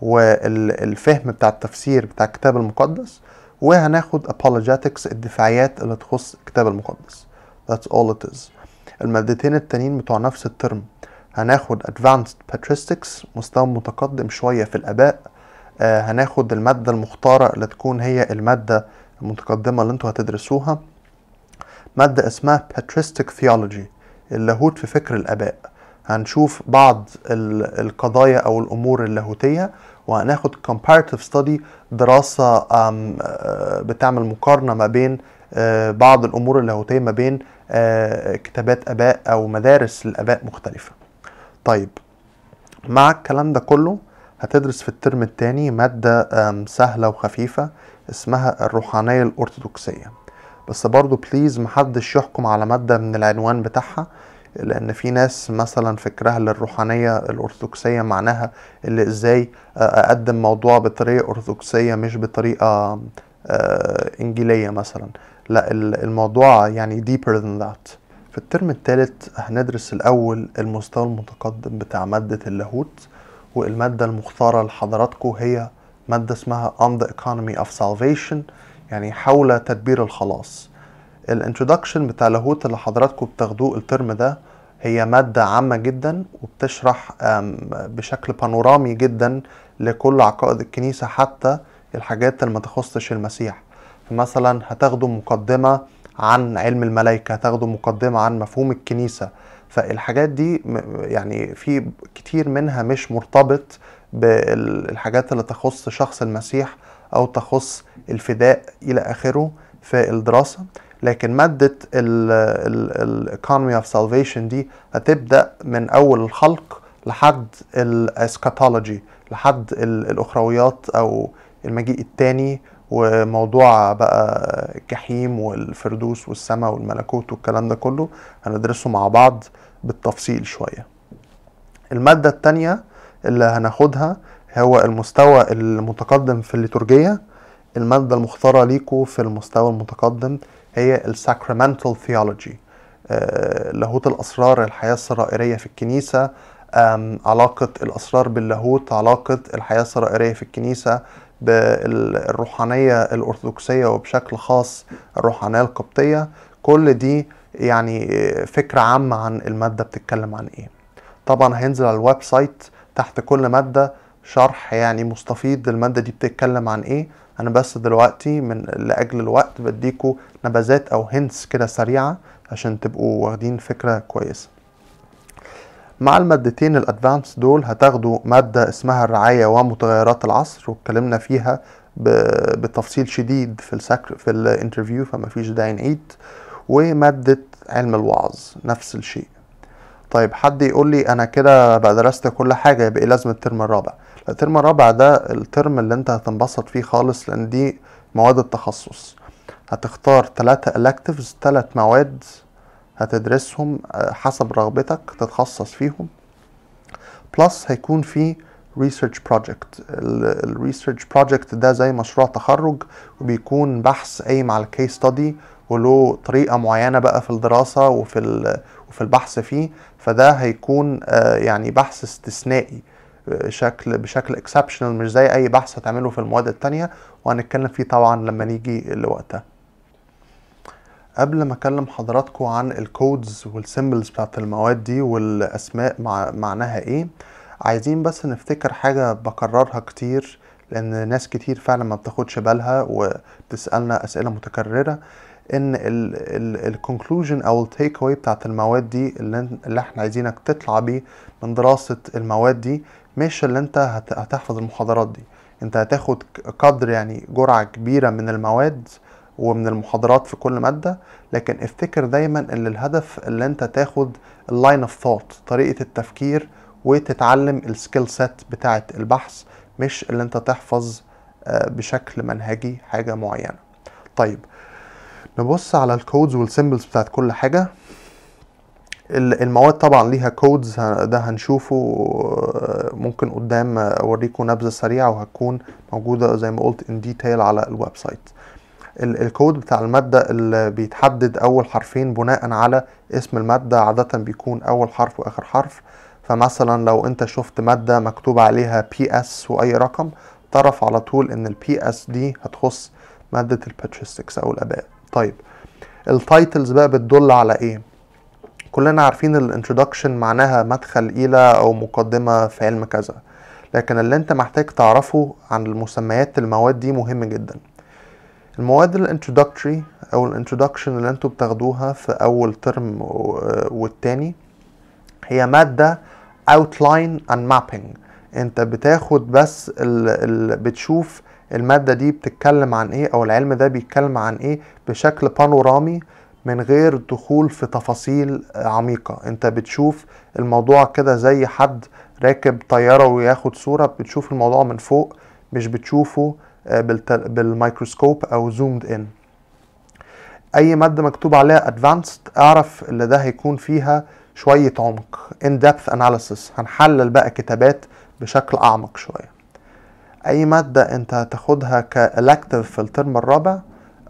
والفهم بتاع التفسير بتاع الكتاب المقدس وهناخد apologetics الدفاعيات اللي تخص الكتاب المقدس that's all it is المادتين التانيين بتوع نفس الترم هناخد advanced patristics مستوى متقدم شوية في الآباء آه، هناخد المادة المختارة اللي تكون هي المادة المتقدمة اللي انتوا هتدرسوها مادة اسمها patristic theology اللاهوت في فكر الآباء هنشوف بعض القضايا أو الأمور اللاهوتية وهناخد comparative study دراسة آه، بتعمل مقارنة ما بين آه، بعض الأمور اللاهوتية ما بين آه، كتابات آباء أو مدارس الآباء مختلفة طيب مع الكلام ده كله هتدرس في الترم التاني مادة سهلة وخفيفة اسمها الروحانية الأرثوذكسية بس برضو بليز محدش يحكم على مادة من العنوان بتاعها لان في ناس مثلا فكرها للروحانيه الارثوذكسيه معناها اللي ازاي آه، اقدم موضوع بطريقه ارثوذكسيه مش بطريقه آه، انجيليه مثلا لا الموضوع يعني deeper than that في الترم الثالث هندرس الاول المستوى المتقدم بتاع ماده اللاهوت والماده المختاره لحضراتكم هي ماده اسمها on the economy of salvation يعني حول تدبير الخلاص الانترودكشن بتاع لاهوت اللي حضراتكم بتاخدوه الترم ده هي مادة عامة جدا وبتشرح بشكل بانورامي جدا لكل عقائد الكنيسة حتى الحاجات اللي ما تخصش المسيح فمثلا هتاخدوا مقدمة عن علم الملائكة هتاخدوا مقدمة عن مفهوم الكنيسة فالحاجات دي يعني في كتير منها مش مرتبط بالحاجات اللي تخص شخص المسيح أو تخص الفداء إلى آخره في الدراسة لكن مادة economy of salvation دي هتبدأ من أول الخلق لحد الاسكاتولوجي لحد الأخرويات أو المجيء التاني وموضوع بقى الجحيم والفردوس والسماء والملكوت والكلام ده كله هندرسه مع بعض بالتفصيل شوية المادة التانية اللي هناخدها هو المستوى المتقدم في الليتورجية المادة المختارة ليكو في المستوى المتقدم هي الساكرامنتال ثيولوجي آه، لاهوت الأسرار الحياة السرائرية في الكنيسة علاقة الأسرار باللاهوت علاقة الحياة السرائرية في الكنيسة بالروحانية الأرثوذكسية وبشكل خاص الروحانية القبطية كل دي يعني فكرة عامة عن المادة بتتكلم عن إيه طبعا هينزل على الويب سايت تحت كل مادة شرح يعني مستفيض المادة دي بتتكلم عن ايه انا بس دلوقتي من لاجل الوقت بديكوا نبذات او هنتس كده سريعة عشان تبقوا واخدين فكرة كويسة مع المادتين الادفانس دول هتاخدوا مادة اسمها الرعاية ومتغيرات العصر واتكلمنا فيها بتفصيل شديد في في الانترفيو فما فيش داعي نعيد ومادة علم الوعظ نفس الشيء طيب حد يقول لي انا كده بقى درست كل حاجة يبقى إيه لازم الترم الرابع الترم الرابع ده الترم اللي انت هتنبسط فيه خالص لان دي مواد التخصص هتختار ثلاثة electives ثلاث مواد هتدرسهم آه، حسب رغبتك تتخصص فيهم بلس هيكون في research project ال research project ده زي مشروع تخرج وبيكون بحث قايم على case study وله طريقة معينة بقى في الدراسة وفي, وفي البحث فيه فده هيكون آه، يعني بحث استثنائي شكل بشكل اكسبشنال مش زي اي بحث هتعمله في المواد التانية وهنتكلم فيه طبعا لما نيجي لوقتها قبل ما اكلم حضراتكم عن الكودز والسيمبلز بتاعت المواد دي والاسماء مع معناها ايه عايزين بس نفتكر حاجة بكررها كتير لان ناس كتير فعلا ما بتاخدش بالها وتسألنا اسئلة متكررة ان الكونكلوجن او التيك اواي بتاعت المواد دي اللي, اللي احنا عايزينك تطلع بيه من دراسة المواد دي مش اللي انت هتحفظ المحاضرات دي انت هتاخد قدر يعني جرعة كبيرة من المواد ومن المحاضرات في كل مادة لكن افتكر دايما ان الهدف اللي انت تاخد اللاين اوف ثوت طريقة التفكير وتتعلم السكيل سيت بتاعة البحث مش اللي انت تحفظ آه، بشكل منهجي حاجة معينة طيب نبص على الكودز والسيمبلز بتاعت كل حاجة المواد طبعا ليها كودز ده هنشوفه ممكن قدام اوريكم نبذه سريعه وهتكون موجوده زي ما قلت ان ديتيل على الويب سايت الكود بتاع الماده اللي بيتحدد اول حرفين بناء على اسم الماده عاده بيكون اول حرف واخر حرف فمثلا لو انت شفت ماده مكتوب عليها بي اس واي رقم تعرف على طول ان البي اس دي هتخص ماده الباتريستكس او الاباء طيب التايتلز بقى بتدل على ايه كلنا عارفين الانترودكشن معناها مدخل الى او مقدمه في علم كذا لكن اللي انت محتاج تعرفه عن المسميات المواد دي مهم جدا المواد الانترودكتوري او الانترودكشن اللي انتوا بتاخدوها في اول ترم والتاني هي ماده outline and mapping انت بتاخد بس ال الـ بتشوف المادة دي بتتكلم عن ايه او العلم ده بيتكلم عن ايه بشكل بانورامي من غير دخول في تفاصيل عميقة انت بتشوف الموضوع كده زي حد راكب طيارة وياخد صورة بتشوف الموضوع من فوق مش بتشوفه آه، بالميكروسكوب او زومد ان اي مادة مكتوب عليها advanced اعرف اللي ده هيكون فيها شوية عمق in depth analysis هنحلل بقى كتابات بشكل اعمق شوية اي مادة انت هتاخدها كالكتف في الترم الرابع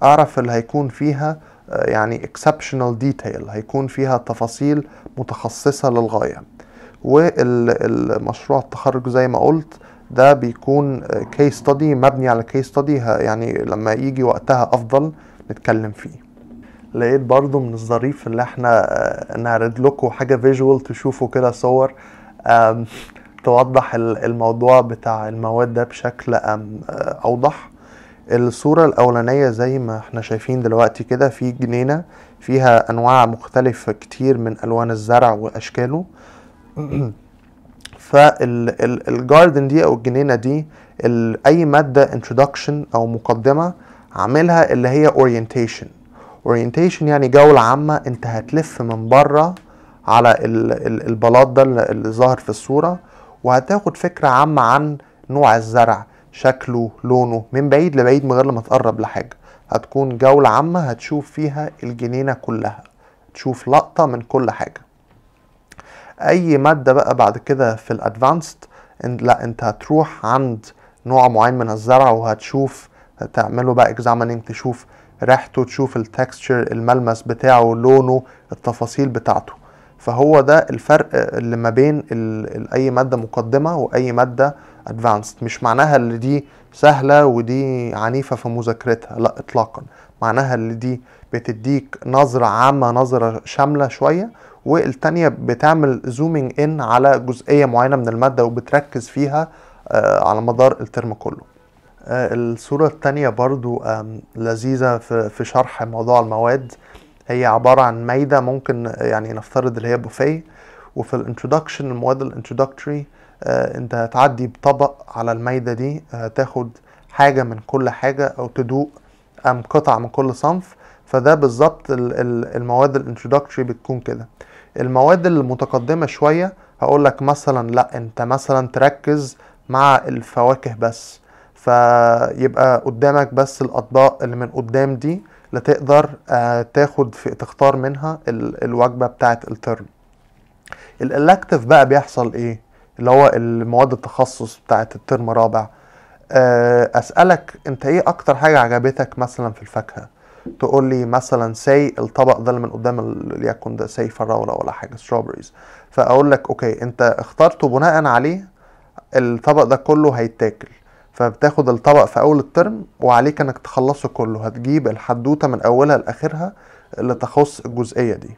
اعرف اللي هيكون فيها يعني اكسبشنال ديتيل هيكون فيها تفاصيل متخصصة للغاية والمشروع التخرج زي ما قلت ده بيكون كيس ستادي مبني على كيس ستادي يعني لما يجي وقتها افضل نتكلم فيه لقيت برضو من الظريف اللي احنا آه، نعرض لكم حاجة فيجوال تشوفوا كده صور توضح الموضوع بتاع المواد ده بشكل آه، اوضح الصورة الأولانية زي ما احنا شايفين دلوقتي كده في جنينة فيها أنواع مختلفة كتير من ألوان الزرع وأشكاله فالجاردن دي أو الجنينة دي أي مادة introduction أو مقدمة عاملها اللي هي orientation orientation يعني جولة عامة انت هتلف من بره على البلاط ده اللي ظاهر في الصورة وهتاخد فكرة عامة عن نوع الزرع شكله لونه من بعيد لبعيد من غير ما تقرب لحاجه هتكون جولة عامة هتشوف فيها الجنينة كلها تشوف لقطة من كل حاجة أي مادة بقى بعد كده في الادفانسد لا انت هتروح عند نوع معين من الزرع وهتشوف تعمله بقى اكزامينينج تشوف ريحته تشوف التكستشر الملمس بتاعه لونه التفاصيل بتاعته فهو ده الفرق اللي ما بين اي ماده مقدمه واي ماده ادفانسد مش معناها اللي دي سهله ودي عنيفه في مذاكرتها لا اطلاقا معناها اللي دي بتديك نظره عامه نظره شامله شويه والتانية بتعمل زومينج ان على جزئية معينة من المادة وبتركز فيها آه، على مدار الترم كله آه، الصورة التانية برضو لذيذة في شرح موضوع المواد هي عبارة عن مايدة ممكن يعني نفترض اللي هي بوفيه وفي الانترودكشن المواد الانترودكتوري آه، انت هتعدي بطبق على المايدة دي هتاخد آه، حاجة من كل حاجة او تدوق ام قطع من كل صنف فده بالظبط المواد الانترودكتوري بتكون كده المواد المتقدمة شوية هقولك مثلا لا انت مثلا تركز مع الفواكه بس فيبقى قدامك بس الاطباق اللي من قدام دي لتقدر آه، تاخد في تختار منها الوجبه بتاعه الترم الالكتف بقى بيحصل ايه اللي هو المواد التخصص بتاعه الترم الرابع آه، اسالك انت ايه اكتر حاجه عجبتك مثلا في الفاكهه تقول لي مثلا ساي الطبق ده اللي من قدام ليكن ده ساي فراوله ولا حاجه ستروبريز فاقول لك اوكي انت اخترته بناء عليه الطبق ده كله هيتاكل فبتاخد الطبق في اول الترم وعليك انك تخلصه كله هتجيب الحدوته من اولها لاخرها اللي تخص الجزئيه دي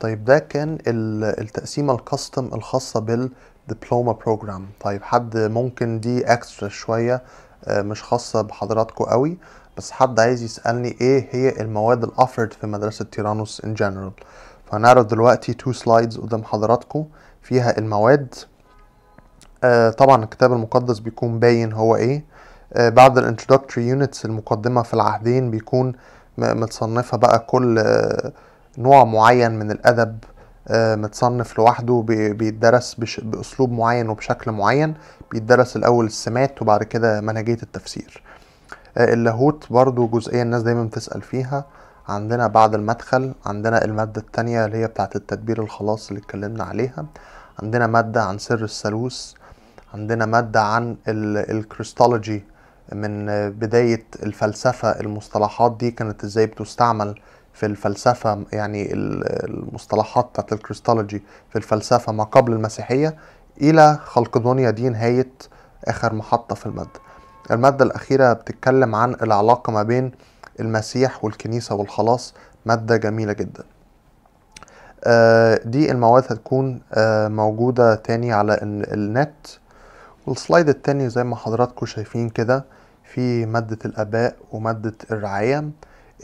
طيب ده كان التقسيمه الكاستم الخاصه بالدبلوما بروجرام طيب حد ممكن دي اكسترا شويه آه، مش خاصه بحضراتكم قوي بس حد عايز يسالني ايه هي المواد الافرد في مدرسه تيرانوس ان جنرال فهنعرض دلوقتي تو سلايدز قدام حضراتكم فيها المواد آه، طبعا الكتاب المقدس بيكون باين هو ايه آه، بعد الانترودكتوري يونتس المقدمة في العهدين بيكون متصنفة بقى كل آه، نوع معين من الأدب متصنف لوحده بيتدرس بأسلوب معين وبشكل معين بيتدرس الأول السمات وبعد كده منهجية التفسير اللاهوت برضو جزئية الناس دايما بتسأل فيها عندنا بعد المدخل عندنا المادة التانية اللي هي بتاعة التدبير الخلاص اللي اتكلمنا عليها عندنا مادة عن سر الثالوث عندنا مادة عن الكريستولوجي من بداية الفلسفة المصطلحات دي كانت ازاي بتستعمل في الفلسفة يعني المصطلحات بتاعت الكريستولوجي في الفلسفة ما قبل المسيحية إلى خلقدونيا دي نهاية آخر محطة في المادة المادة الأخيرة بتتكلم عن العلاقة ما بين المسيح والكنيسة والخلاص مادة جميلة جدا آه، دي المواد هتكون آه، موجودة تاني على النت السلايد التاني زي ما حضراتكم شايفين كده في مادة الآباء ومادة الرعاية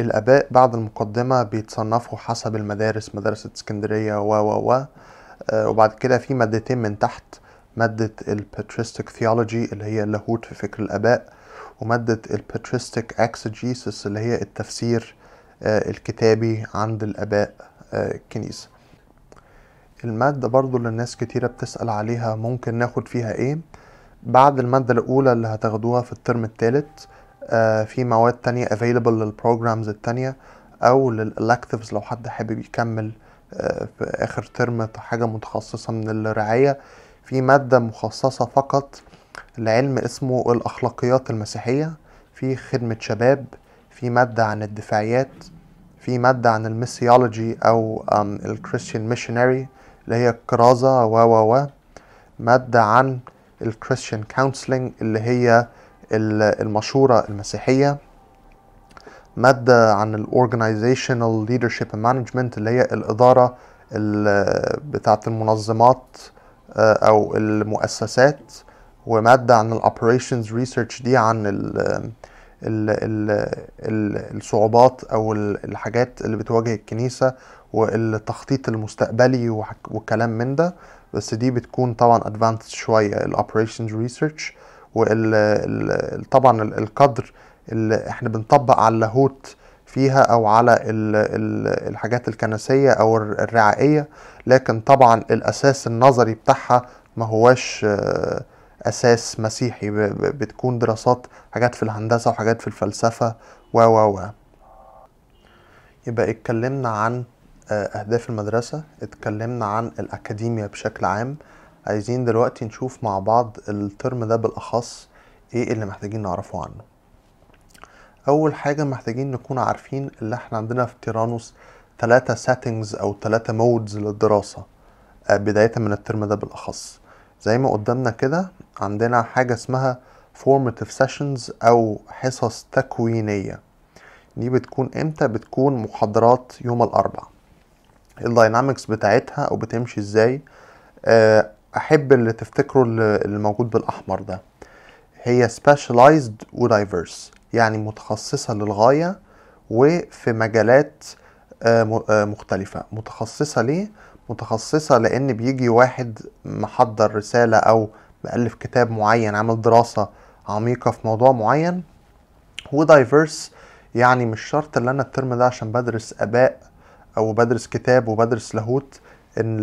الآباء بعد المقدمة بيتصنفوا حسب المدارس مدرسة اسكندرية و و و آه، وبعد كده في مادتين من تحت مادة الباتريستيك ثيولوجي اللي هي اللاهوت في فكر الآباء ومادة الباتريستيك اكسجيسس اللي هي التفسير آه، الكتابي عند الآباء آه، الكنيسة المادة برضو اللي الناس كتيرة بتسأل عليها ممكن ناخد فيها ايه بعد المادة الأولى اللي هتاخدوها في الترم التالت آه، في مواد تانية available للبروجرامز التانية أو للإلكتيفز لو حد حابب يكمل آه، في آخر ترم حاجة متخصصة من الرعاية في مادة مخصصة فقط لعلم اسمه الأخلاقيات المسيحية في خدمة شباب في مادة عن الدفاعيات في مادة عن الميسيولوجي أو الكريستيان ميشنري اللي هي الكرازة و و و مادة عن الكريستيان كونسلنج اللي هي المشورة المسيحية مادة عن الاورجنايزيشنال ليدرشيب اند مانجمنت اللي هي الإدارة بتاعة المنظمات آه، أو المؤسسات ومادة عن الاوبريشنز ريسيرش دي عن الـ الـ الـ الـ الصعوبات أو الحاجات اللي بتواجه الكنيسة والتخطيط المستقبلي والكلام من ده بس دي بتكون طبعا ادفانسد شويه الاوبريشنز ريسيرش وطبعا القدر اللي احنا بنطبق على اللاهوت فيها او على الحاجات الكنسيه او الرعائيه لكن طبعا الاساس النظري بتاعها ما هواش آه، اساس مسيحي بتكون دراسات حاجات في الهندسه وحاجات في الفلسفه و و و يبقى اتكلمنا عن آه، أهداف المدرسة اتكلمنا عن الأكاديمية بشكل عام عايزين دلوقتي نشوف مع بعض الترم ده بالأخص ايه اللي محتاجين نعرفه عنه أول حاجة محتاجين نكون عارفين اللي احنا عندنا في تيرانوس تلاتة settings أو تلاتة مودز للدراسة آه، بداية من الترم ده بالأخص زي ما قدامنا كده عندنا حاجة اسمها formative sessions أو حصص تكوينية دي بتكون امتى بتكون محاضرات يوم الأربعاء الداينامكس بتاعتها او بتمشي ازاي آه، احب اللي تفتكره اللي موجود بالاحمر ده هي specialized و diverse يعني متخصصة للغاية وفي مجالات آه، آه، مختلفة متخصصة ليه؟ متخصصة لأن بيجي واحد محضر رسالة أو مألف كتاب معين عامل دراسة عميقة في موضوع معين و diverse يعني مش شرط اللي أنا الترم ده عشان بدرس آباء او بدرس كتاب وبدرس لاهوت ان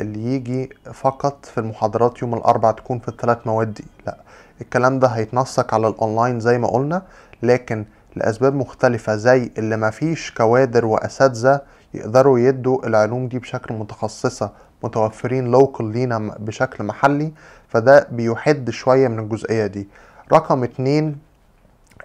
اللي يجي فقط في المحاضرات يوم الاربعاء تكون في الثلاث مواد دي لا الكلام ده هيتنسق على الاونلاين زي ما قلنا لكن لاسباب مختلفه زي اللي مفيش كوادر واساتذه يقدروا يدوا العلوم دي بشكل متخصصه متوفرين لوكال لينا بشكل محلي فده بيحد شويه من الجزئيه دي رقم اتنين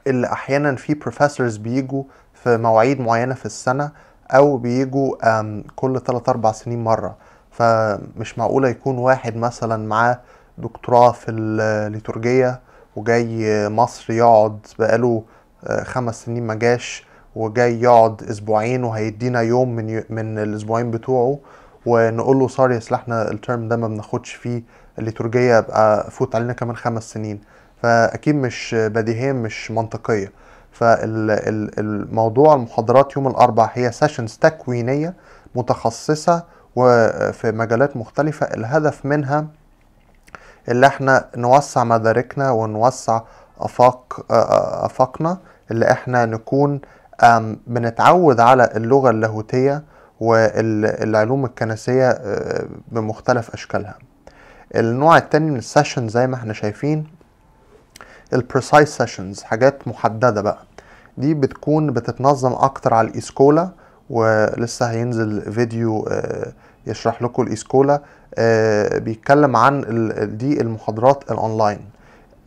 اللي احيانا في بروفيسورز بيجوا في مواعيد معينه في السنه او بيجوا كل 3 4 سنين مره فمش معقوله يكون واحد مثلا معاه دكتوراه في الليتورجيه وجاي مصر يقعد بقاله آه، خمس سنين ما جاش وجاي يقعد اسبوعين وهيدينا يوم من من الاسبوعين بتوعه ونقول له سوري اصل احنا الترم ده ما بناخدش فيه الليتورجيه يبقى فوت علينا كمان خمس سنين فاكيد مش بديهيه مش منطقيه فالموضوع المحاضرات يوم الاربعاء هي سيشنز تكوينية متخصصة وفي مجالات مختلفة الهدف منها اللي احنا نوسع مداركنا ونوسع أفاق أفاقنا اللي احنا نكون بنتعود على اللغة اللاهوتية والعلوم الكنسية آه، بمختلف أشكالها النوع التاني من السيشن زي ما احنا شايفين البريسايس سيشنز حاجات محدده بقى دي بتكون بتتنظم اكتر على الإسكولا ولسه هينزل فيديو آه، يشرح لكم الإسكولا آه، بيتكلم عن دي المحاضرات الاونلاين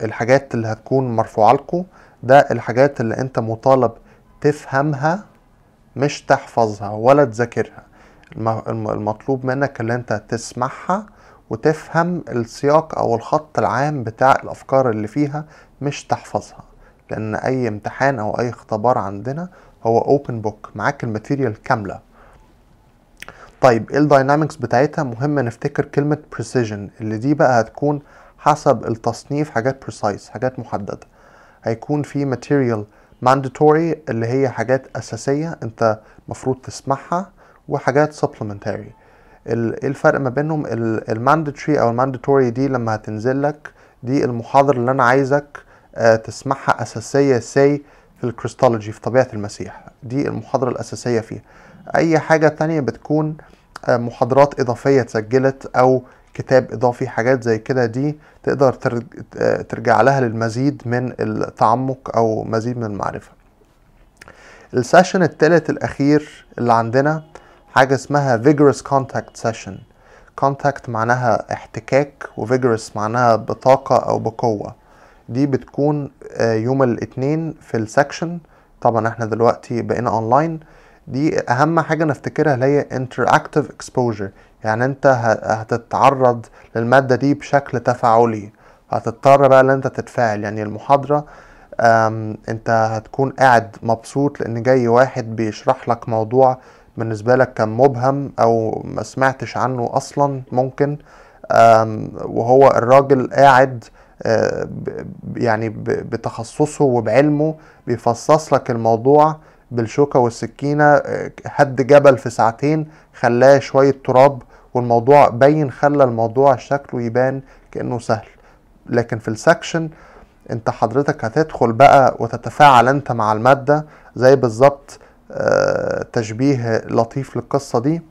الحاجات اللي هتكون مرفوعه لكم ده الحاجات اللي انت مطالب تفهمها مش تحفظها ولا تذاكرها المطلوب منك اللي انت تسمعها وتفهم السياق او الخط العام بتاع الافكار اللي فيها مش تحفظها لان اي امتحان او اي اختبار عندنا هو اوبن بوك معاك الماتيريال كامله طيب ايه الداينامكس بتاعتها مهم نفتكر كلمه precision اللي دي بقى هتكون حسب التصنيف حاجات precise حاجات محدده هيكون في ماتيريال mandatory اللي هي حاجات اساسيه انت مفروض تسمعها وحاجات supplementary ايه الفرق ما بينهم الماندتوري او الماندتوري دي لما هتنزل لك دي المحاضر اللي انا عايزك آه، تسمعها اساسية ساي في الكريستولوجي في طبيعة المسيح دي المحاضرة الاساسية فيها اي حاجة تانية بتكون آه، محاضرات اضافية اتسجلت او كتاب اضافي حاجات زي كده دي تقدر آه، ترجع لها للمزيد من التعمق او مزيد من المعرفة السيشن التالت الاخير اللي عندنا حاجة اسمها vigorous contact session contact معناها احتكاك و vigorous معناها بطاقة أو بقوة دي بتكون آه، يوم الاثنين في السكشن طبعا احنا دلوقتي بقينا اونلاين دي اهم حاجة نفتكرها اللي هي interactive exposure يعني انت هتتعرض للمادة دي بشكل تفاعلي هتضطر بقى ان انت تتفاعل يعني المحاضرة انت هتكون قاعد مبسوط لان جاي واحد بيشرح لك موضوع بالنسبة لك كان مبهم أو ما سمعتش عنه أصلا ممكن وهو الراجل قاعد آه، يعني بتخصصه وبعلمه بيفصص لك الموضوع بالشوكة والسكينة هد آه، جبل في ساعتين خلاه شوية تراب والموضوع بين خلى الموضوع شكله يبان كأنه سهل لكن في السكشن انت حضرتك هتدخل بقى وتتفاعل انت مع المادة زي بالظبط آه، تشبيه لطيف للقصة دي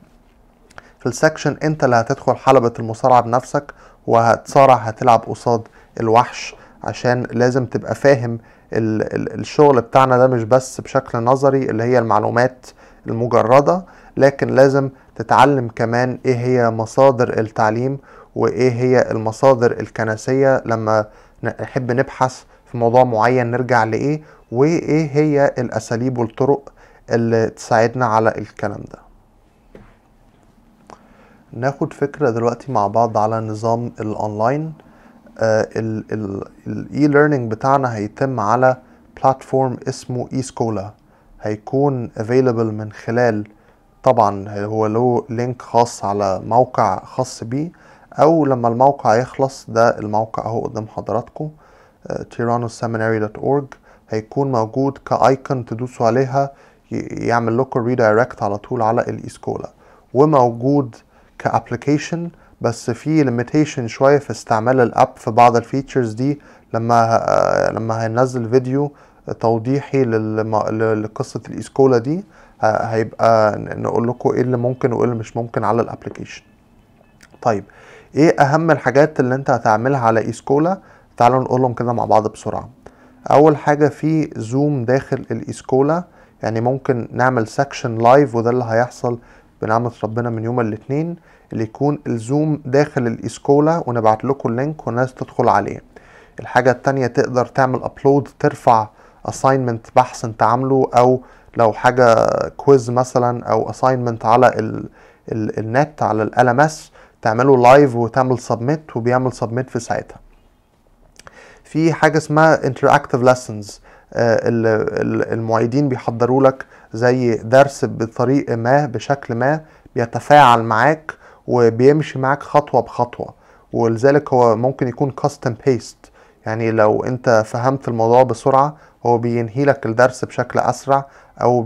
في السكشن انت اللي هتدخل حلبة المصارعة بنفسك وهتصارع هتلعب قصاد الوحش عشان لازم تبقى فاهم الشغل بتاعنا ده مش بس بشكل نظري اللي هي المعلومات المجردة لكن لازم تتعلم كمان ايه هي مصادر التعليم وايه هي المصادر الكنسية لما نحب نبحث في موضوع معين نرجع لايه وايه هي الاساليب والطرق اللي تساعدنا على الكلام ده ناخد فكرة دلوقتي مع بعض على نظام الاونلاين الاي ليرنينج بتاعنا هيتم على بلاتفورم اسمه اي سكولا هيكون available من خلال طبعا هو له لينك خاص على موقع خاص بيه او لما الموقع يخلص ده الموقع اهو قدام حضراتكم آه، tyrannoseminary.org هيكون موجود كايكون تدوسوا عليها يعمل لوكال ريدايركت على طول على الايسكولا وموجود كابلكيشن بس في ليميتيشن شويه في استعمال الاب في بعض الفيتشرز دي لما آه، لما هننزل فيديو توضيحي لقصه الايسكولا دي هيبقى نقول لكم ايه اللي ممكن وايه اللي مش ممكن على الابلكيشن طيب ايه اهم الحاجات اللي انت هتعملها على ايسكولا تعالوا نقولهم كده مع بعض بسرعه اول حاجه في زوم داخل الايسكولا يعني ممكن نعمل سكشن لايف وده اللي هيحصل بنعمة ربنا من يوم الاثنين اللي يكون الزوم داخل الاسكولا ونبعت لكم اللينك والناس تدخل عليه الحاجة التانية تقدر تعمل ابلود ترفع اساينمنت بحث انت عامله او لو حاجة كويز مثلا او اساينمنت على ال ال النت على ال تعمله لايف وتعمل سبميت وبيعمل سبميت في ساعتها في حاجة اسمها interactive lessons آه، المعيدين بيحضروا لك زي درس بطريق ما بشكل ما بيتفاعل معاك وبيمشي معاك خطوة بخطوة ولذلك هو ممكن يكون custom paste يعني لو انت فهمت الموضوع بسرعة هو بينهي لك الدرس بشكل أسرع أو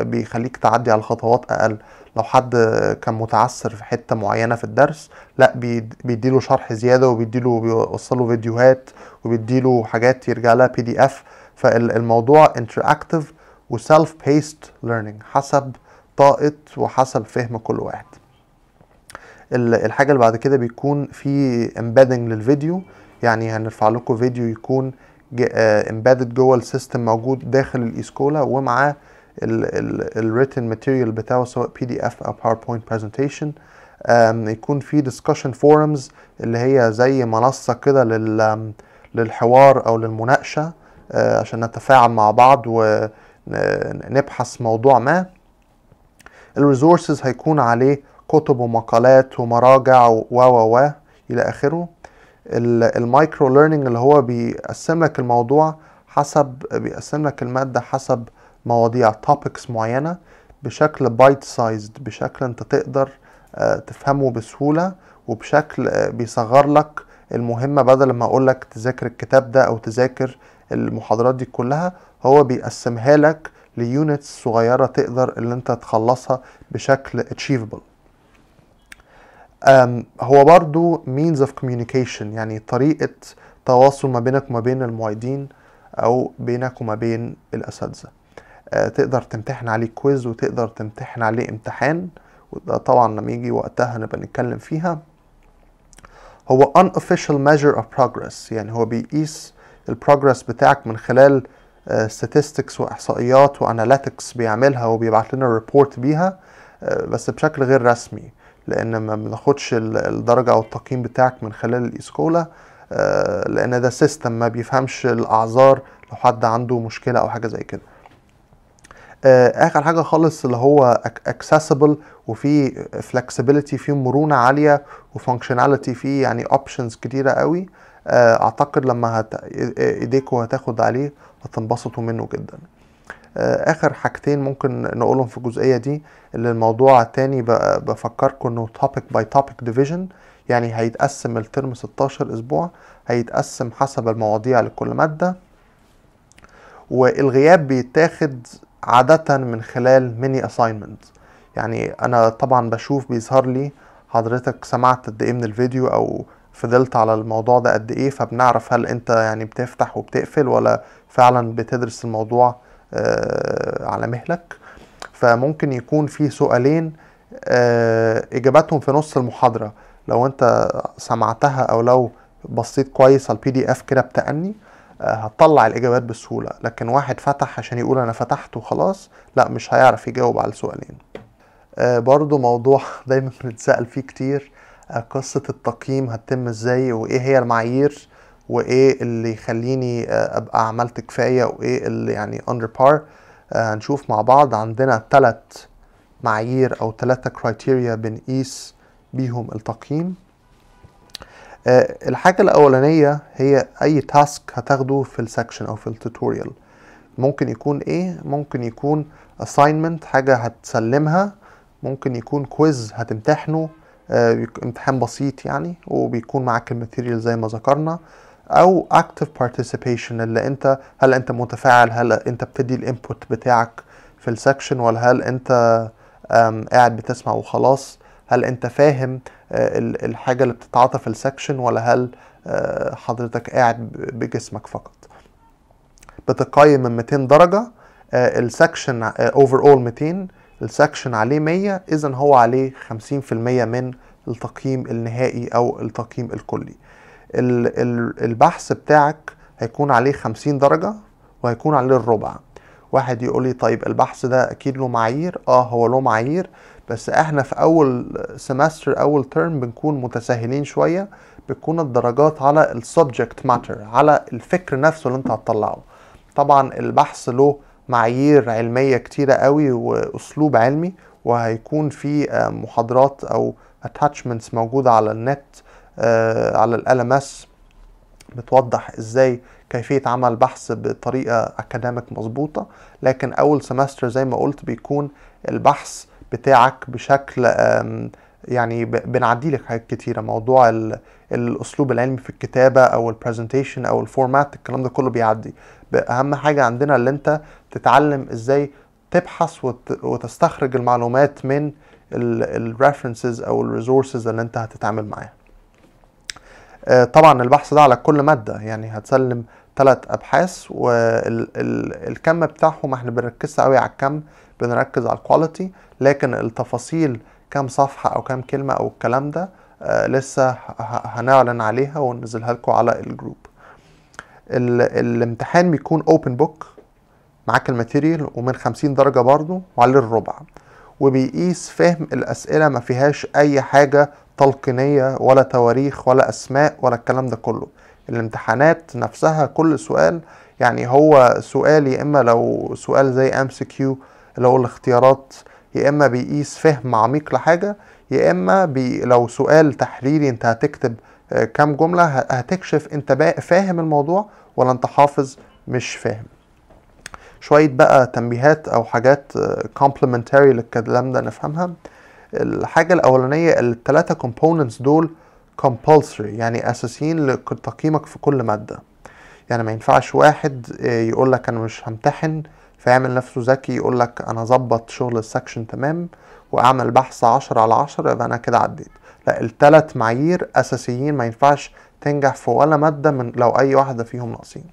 بيخليك تعدي على خطوات أقل لو حد كان متعثر في حتة معينة في الدرس لا بيديله شرح زيادة وبيديله بيوصله فيديوهات وبيديله حاجات يرجع لها بي دي اف فالموضوع interactive وسيلف بيست learning حسب طاقة وحسب فهم كل واحد الحاجة اللي بعد كده بيكون في embedding للفيديو يعني هنرفع لكم فيديو يكون امبيدد آه، جوه السيستم موجود داخل الايسكولا ومعاه الريتن ماتيريال بتاعه سواء بي دي اف او باوربوينت برزنتيشن يكون في ديسكشن فورمز اللي هي زي منصه كده للحوار او للمناقشه آه، عشان نتفاعل مع بعض ونبحث موضوع ما الريسورسز هيكون عليه كتب ومقالات ومراجع و و و الى اخره المايكرو ليرنينج اللي هو بيقسم لك الموضوع حسب بيقسم لك المادة حسب مواضيع topics معينة بشكل بايت سايزد بشكل انت تقدر آه، تفهمه بسهولة وبشكل آه، بيصغر لك المهمة بدل ما اقول لك تذاكر الكتاب ده او تذاكر المحاضرات دي كلها هو بيقسمها لك ليونتس صغيرة تقدر اللي انت تخلصها بشكل اتشيفبل هو برضو means of communication يعني طريقة تواصل ما بينك وما بين المعيدين او بينك وما بين الاساتذة أه، تقدر تمتحن عليه كويز وتقدر تمتحن عليه امتحان وده طبعا لما يجي وقتها هنبقى نتكلم فيها هو unofficial measure of progress يعني هو بيقيس البروجرس بتاعك من خلال آه, statistics واحصائيات واناليتكس بيعملها وبيبعت لنا ريبورت بيها آه, بس بشكل غير رسمي لان ما بناخدش الدرجه او التقييم بتاعك من خلال الاسكولا آه, لان ده سيستم ما بيفهمش الاعذار لو حد عنده مشكله او حاجه زي كده اخر حاجه خالص اللي هو accessible وفي flexibility فيه مرونه عاليه وفانكشناليتي فيه يعني اوبشنز كتيره قوي آه، اعتقد لما هت... ايديكوا هتاخد عليه هتنبسطوا منه جدا آه، اخر حاجتين ممكن نقولهم في الجزئيه دي اللي الموضوع التاني بفكركم انه topic by topic division يعني هيتقسم الترم 16 اسبوع هيتقسم حسب المواضيع لكل ماده والغياب بيتاخد عاده من خلال ميني اساينمنت يعني انا طبعا بشوف بيظهر لي حضرتك سمعت قد ايه من الفيديو او فضلت على الموضوع ده قد ايه فبنعرف هل انت يعني بتفتح وبتقفل ولا فعلا بتدرس الموضوع آه، على مهلك فممكن يكون في سؤالين آه، اجاباتهم في نص المحاضرة لو انت سمعتها او لو بصيت كويس على البي دي اف كده بتأني آه، هتطلع الاجابات بسهولة لكن واحد فتح عشان يقول انا فتحت وخلاص لا مش هيعرف يجاوب على السؤالين برضو موضوع دايما بنتسأل فيه كتير آه، قصة التقييم هتتم ازاي وايه هي المعايير وايه اللي يخليني آه، ابقى عملت كفاية وايه اللي يعني under par آه، هنشوف مع بعض عندنا تلات معايير او تلاتة كرايتيريا بنقيس بيهم التقييم الحاجة الأولانية هي أي تاسك هتاخده في السكشن أو في التوتوريال ممكن يكون إيه؟ ممكن يكون assignment حاجة هتسلمها ممكن يكون كويز هتمتحنه آه، امتحان بسيط يعني وبيكون معاك الماتيريال زي ما ذكرنا او active participation اللي انت هل انت متفاعل هل انت بتدي الانبوت بتاعك في السكشن ولا هل انت قاعد بتسمع وخلاص هل انت فاهم آه، الحاجه اللي بتتعاطى في السكشن ولا هل آه، حضرتك قاعد بجسمك فقط بتقيم من 200 درجه السكشن اوفر اول 200 السكشن عليه 100 اذا هو عليه 50% من التقييم النهائي او التقييم الكلي البحث بتاعك هيكون عليه 50 درجة وهيكون عليه الربع واحد يقول لي طيب البحث ده اكيد له معايير اه هو له معايير بس احنا في اول سمستر اول ترم بنكون متساهلين شوية بتكون الدرجات على السبجكت ماتر على الفكر نفسه اللي انت هتطلعه طبعا البحث له معايير علميه كتيره قوي واسلوب علمي وهيكون في آه، محاضرات او اتاتشمنتس موجوده على النت آه، على الال اس بتوضح ازاي كيفيه عمل بحث بطريقه اكاديميك مظبوطه لكن اول سمستر زي ما قلت بيكون البحث بتاعك بشكل يعني بنعدي لك حاجات كتيره موضوع الاسلوب العلمي في الكتابه او البرزنتيشن او الفورمات الكلام ده كله بيعدي اهم حاجه عندنا اللي انت تتعلم ازاي تبحث وتستخرج المعلومات من الريفرنسز او الريسورسز اللي انت هتتعامل معاها آه، طبعا البحث ده على كل ماده يعني هتسلم ثلاث ابحاث والكم بتاعهم احنا بنركز قوي على الكم بنركز على الكواليتي لكن التفاصيل كام صفحة أو كام كلمة أو الكلام ده آه، لسه هنعلن عليها وننزلها لكم على الجروب الامتحان بيكون اوبن بوك معاك الماتيريال ومن 50 درجة برضه وعلى الربع وبيقيس فهم الأسئلة ما فيهاش أي حاجة تلقينية ولا تواريخ ولا أسماء ولا الكلام ده كله الامتحانات نفسها كل سؤال يعني هو سؤال يا إما لو سؤال زي ام سي كيو اللي هو الاختيارات يا اما بيقيس فهم عميق لحاجه يا اما بي لو سؤال تحريري انت هتكتب آه، كام جمله هتكشف انت فاهم الموضوع ولا انت حافظ مش فاهم شويه بقى تنبيهات او حاجات كومبلمنتري آه، للكلام ده نفهمها الحاجه الاولانيه الثلاثه كومبوننتس دول compulsory يعني اساسيين لتقييمك في كل ماده يعني ما ينفعش واحد آه، يقول لك انا مش همتحن فيعمل نفسه ذكي يقول لك انا ظبط شغل السكشن تمام واعمل بحث 10 على 10 يبقى انا كده عديت لا الثلاث معايير اساسيين ما ينفعش تنجح في ولا ماده من لو اي واحده فيهم ناقصين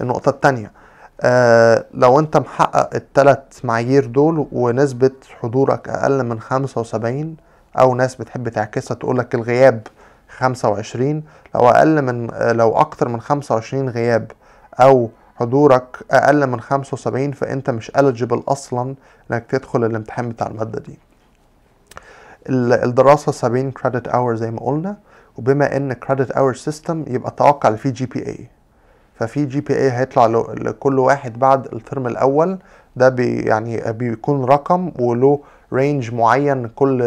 النقطه الثانيه آه لو انت محقق الثلاث معايير دول ونسبة حضورك اقل من خمسة وسبعين او ناس بتحب تعكسها تقولك الغياب خمسة وعشرين لو اقل من آه، لو اكتر من خمسة وعشرين غياب او حضورك اقل من 75 فانت مش eligible اصلا انك تدخل الامتحان بتاع المادة دي الدراسة 70 credit hour زي ما قلنا وبما ان credit hour system يبقى توقع في جي بي اي ففي جي بي اي هيطلع لكل واحد بعد الترم الاول ده بي يعني بيكون رقم وله رينج معين كل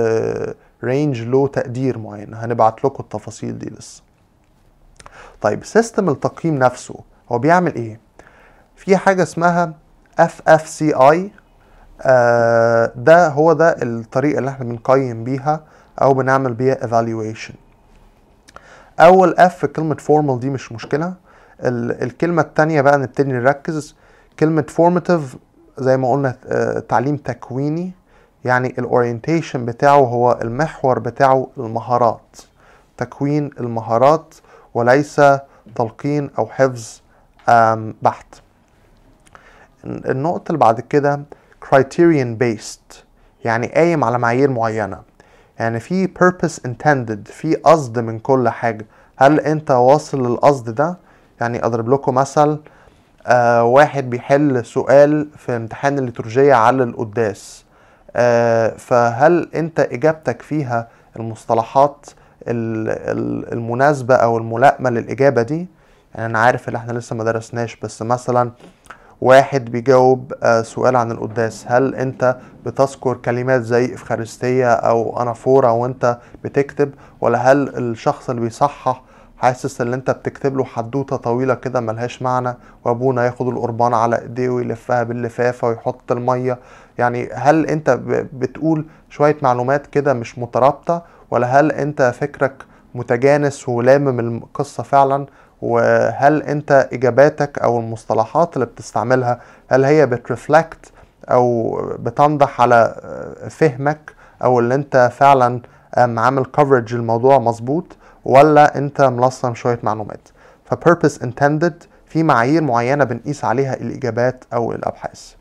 رينج له تقدير معين هنبعت لكم التفاصيل دي لسه طيب سيستم التقييم نفسه هو بيعمل ايه في حاجة اسمها FFCI آه ده هو ده الطريقة اللي احنا بنقيم بيها أو بنعمل بيها evaluation أول F في كلمة formal دي مش مشكلة الكلمة التانية بقى نبتدي نركز كلمة formative زي ما قلنا آه، تعليم تكويني يعني الاورينتيشن بتاعه هو المحور بتاعه المهارات تكوين المهارات وليس تلقين او حفظ بحت النقطة اللي بعد كده criterion based يعني قايم على معايير معينة يعني في purpose intended في قصد من كل حاجة هل انت واصل للقصد ده يعني اضرب لكم مثل آه واحد بيحل سؤال في امتحان الليتورجية على القداس آه فهل انت اجابتك فيها المصطلحات المناسبة او الملائمة للاجابة دي يعني انا عارف ان احنا لسه ما درسناش بس مثلا واحد بيجاوب آه، سؤال عن القداس هل انت بتذكر كلمات زي افخارستية او انافورة وانت بتكتب ولا هل الشخص اللي بيصحح حاسس ان انت بتكتب له حدوته طويله كده ملهاش معنى وابونا ياخد القربان على ايديه ويلفها باللفافه ويحط الميه يعني هل انت بتقول شويه معلومات كده مش مترابطه ولا هل انت فكرك متجانس ولامم القصه فعلا وهل انت اجاباتك او المصطلحات اللي بتستعملها هل هي بترفلكت او بتنضح على آه، فهمك او اللي انت فعلا عامل كفرج الموضوع مظبوط ولا انت ملصم شويه معلومات فبيربس انتندد في معايير معينه بنقيس عليها الاجابات او الابحاث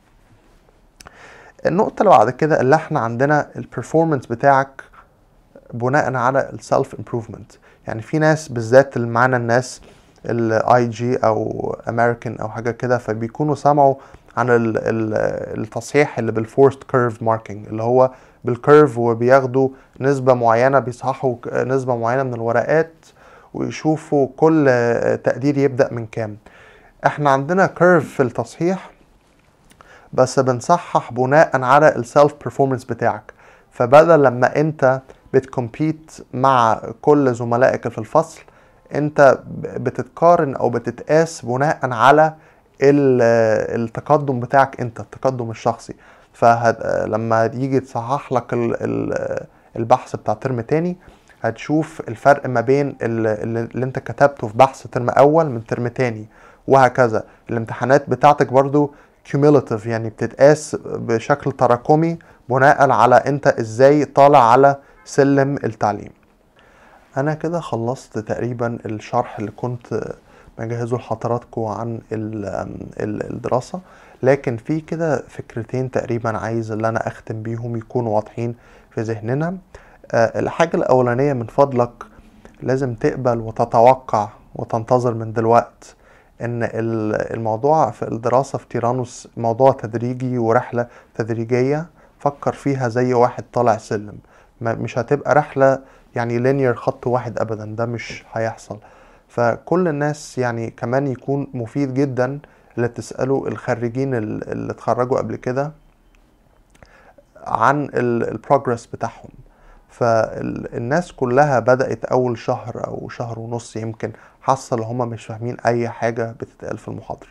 النقطة اللي بعد كده اللي احنا عندنا البرفورمانس بتاعك بناء على السلف امبروفمنت يعني في ناس بالذات اللي معانا الناس الاي جي او امريكان او حاجه كده فبيكونوا سمعوا عن التصحيح اللي بالفورست كيرف ماركينج اللي هو بالكيرف وبياخدوا نسبة معينة بيصححوا نسبة معينة من الورقات ويشوفوا كل تقدير يبدأ من كام احنا عندنا كيرف في التصحيح بس بنصحح بناء على السيلف بيرفورمانس بتاعك فبدل لما انت بتكمبيت مع كل زملائك في الفصل انت بتتقارن او بتتقاس بناء على التقدم بتاعك انت التقدم الشخصي فلما يجي تصحح لك البحث بتاع ترم تاني هتشوف الفرق ما بين اللي انت كتبته في بحث ترم اول من ترم تاني وهكذا الامتحانات بتاعتك برضو cumulative يعني بتتقاس بشكل تراكمي بناء على انت ازاي طالع على سلم التعليم انا كده خلصت تقريبا الشرح اللي كنت بجهزه لحضراتكم عن الدراسة لكن في كده فكرتين تقريبا عايز اللي انا اختم بيهم يكونوا واضحين في ذهننا آه، الحاجة الاولانية من فضلك لازم تقبل وتتوقع وتنتظر من دلوقت ان الموضوع في الدراسة في تيرانوس موضوع تدريجي ورحلة تدريجية فكر فيها زي واحد طالع سلم مش هتبقى رحلة يعني لينير خط واحد ابدا ده مش هيحصل فكل الناس يعني كمان يكون مفيد جدا اللي تسألوا الخريجين اللي اتخرجوا قبل كده عن البروجرس بتاعهم فالناس كلها بدأت أول شهر أو شهر ونص يمكن حاسة إن هما مش فاهمين أي حاجة بتتقال في المحاضرة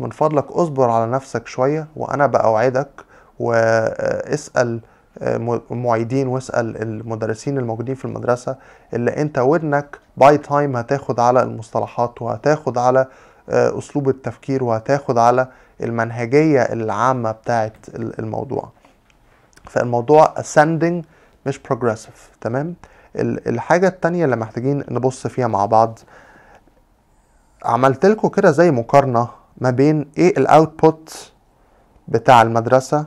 من فضلك اصبر على نفسك شوية وأنا بأوعدك واسأل آه، معيدين واسال المدرسين الموجودين في المدرسه اللي انت ودنك باي تايم هتاخد على المصطلحات وهتاخد على آه، اسلوب التفكير وهتاخد على المنهجيه العامه بتاعه الموضوع فالموضوع ascending مش progressive تمام الحاجه الثانيه اللي محتاجين نبص فيها مع بعض عملت لكم كده زي مقارنه ما بين ايه الاوتبوت بتاع المدرسه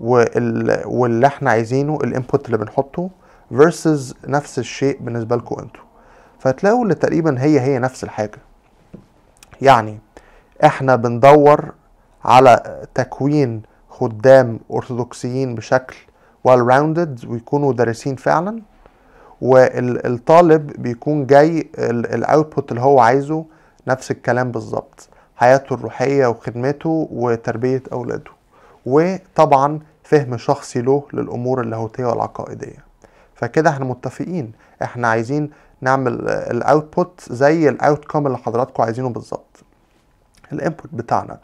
واللي احنا عايزينه الانبوت اللي بنحطه versus نفس الشيء بالنسبه لكم انتوا فهتلاقوا اللي تقريبا هي هي نفس الحاجه يعني احنا بندور على تكوين خدام ارثوذكسيين بشكل well rounded ويكونوا دارسين فعلا والطالب بيكون جاي الاوتبوت اللي هو عايزه نفس الكلام بالظبط حياته الروحيه وخدمته وتربيه اولاده وطبعا فهم شخصي له للامور اللاهوتيه والعقائديه فكده احنا متفقين احنا عايزين نعمل الاوتبوت زي الاوتكم اللي حضراتكم عايزينه بالظبط الانبوت بتاعنا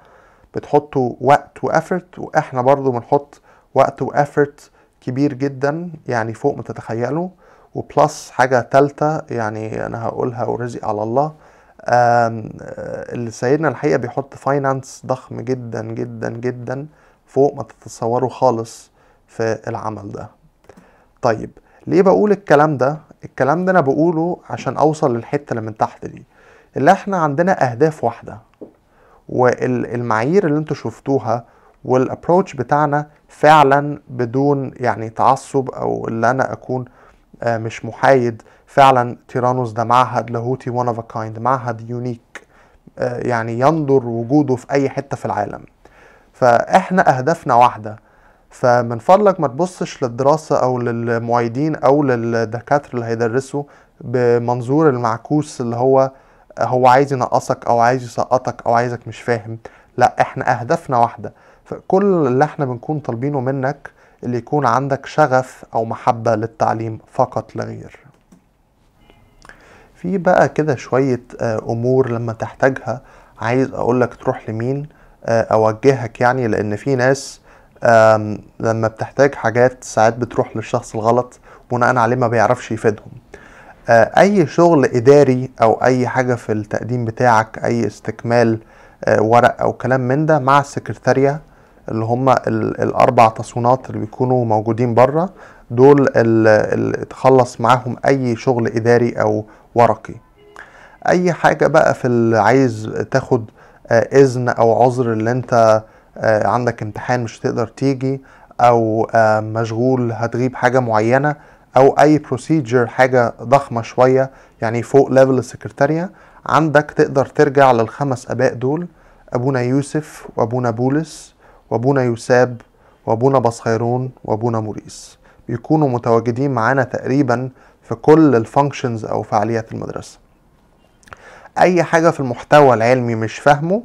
بتحطوا وقت وافورت واحنا برضو بنحط وقت وافورت كبير جدا يعني فوق ما تتخيلوا وبلس حاجة تالتة يعني أنا هقولها ورزق على الله آه، اللي سيدنا الحقيقة بيحط فاينانس ضخم جدا جدا جدا فوق ما تتصوروا خالص في العمل ده طيب ليه بقول الكلام ده الكلام ده انا بقوله عشان اوصل للحته اللي من تحت دي اللي احنا عندنا اهداف واحده والمعايير اللي انتوا شفتوها والابروتش بتاعنا فعلا بدون يعني تعصب او اللي انا اكون آه، مش محايد فعلا تيرانوس ده معهد لاهوتي وان اوف كايند معهد يونيك آه، يعني ينظر وجوده في اي حته في العالم فاحنا اهدافنا واحده فمن فضلك ما تبصش للدراسة أو للمعيدين أو للدكاترة اللي هيدرسوا بمنظور المعكوس اللي هو هو عايز ينقصك أو عايز يسقطك أو عايزك مش فاهم لا احنا أهدافنا واحدة فكل اللي احنا بنكون طالبينه منك اللي يكون عندك شغف أو محبة للتعليم فقط لا غير في بقى كده شوية آه، أمور لما تحتاجها عايز أقولك تروح لمين آه، اوجهك يعني لان في ناس لما بتحتاج حاجات ساعات بتروح للشخص الغلط بناء عليه ما بيعرفش يفيدهم آه، اي شغل اداري او اي حاجه في التقديم بتاعك اي استكمال آه، ورق او كلام من ده مع السكرتاريه اللي هم الاربع تصونات اللي بيكونوا موجودين بره دول اللي تخلص معاهم اي شغل اداري او ورقي اي حاجه بقى في عايز تاخد آه، اذن او عذر اللي انت آه، عندك امتحان مش هتقدر تيجي او آه، مشغول هتغيب حاجه معينه او اي بروسيجر حاجه ضخمه شويه يعني فوق ليفل السكرتاريه عندك تقدر ترجع للخمس اباء دول ابونا يوسف وابونا بولس وابونا يوساب وابونا بصيرون وابونا موريس بيكونوا متواجدين معانا تقريبا في كل الفانكشنز او فعاليات المدرسه اي حاجة في المحتوى العلمي مش فاهمه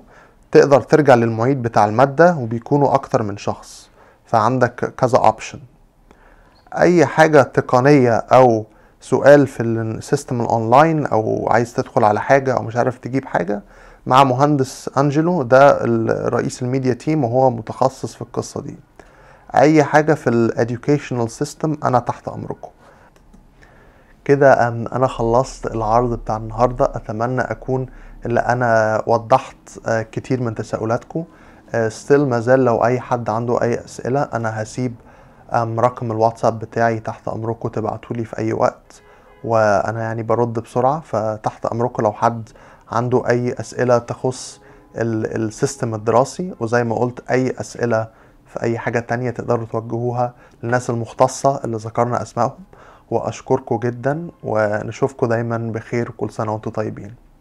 تقدر ترجع للمعيد بتاع المادة وبيكونوا اكتر من شخص فعندك كذا اوبشن اي حاجة تقنية او سؤال في السيستم الاونلاين او عايز تدخل على حاجة او مش عارف تجيب حاجة مع مهندس انجلو ده رئيس الميديا تيم وهو متخصص في القصة دي اي حاجة في الادوكيشنال سيستم انا تحت امركم كده انا خلصت العرض بتاع النهاردة اتمنى اكون اللي انا وضحت آه، كتير من تساؤلاتكم ستيل آه، مازال لو اي حد عنده اي اسئلة انا هسيب رقم الواتساب بتاعي تحت امركم تبعتولي في اي وقت وانا يعني برد بسرعة فتحت امركم لو حد عنده اي اسئلة تخص السيستم الدراسي وزي ما قلت اي اسئلة في اي حاجة تانية تقدروا توجهوها للناس المختصة اللي ذكرنا اسمائهم وأشكركم جدا ونشوفكم دايما بخير كل سنة وانتم طيبين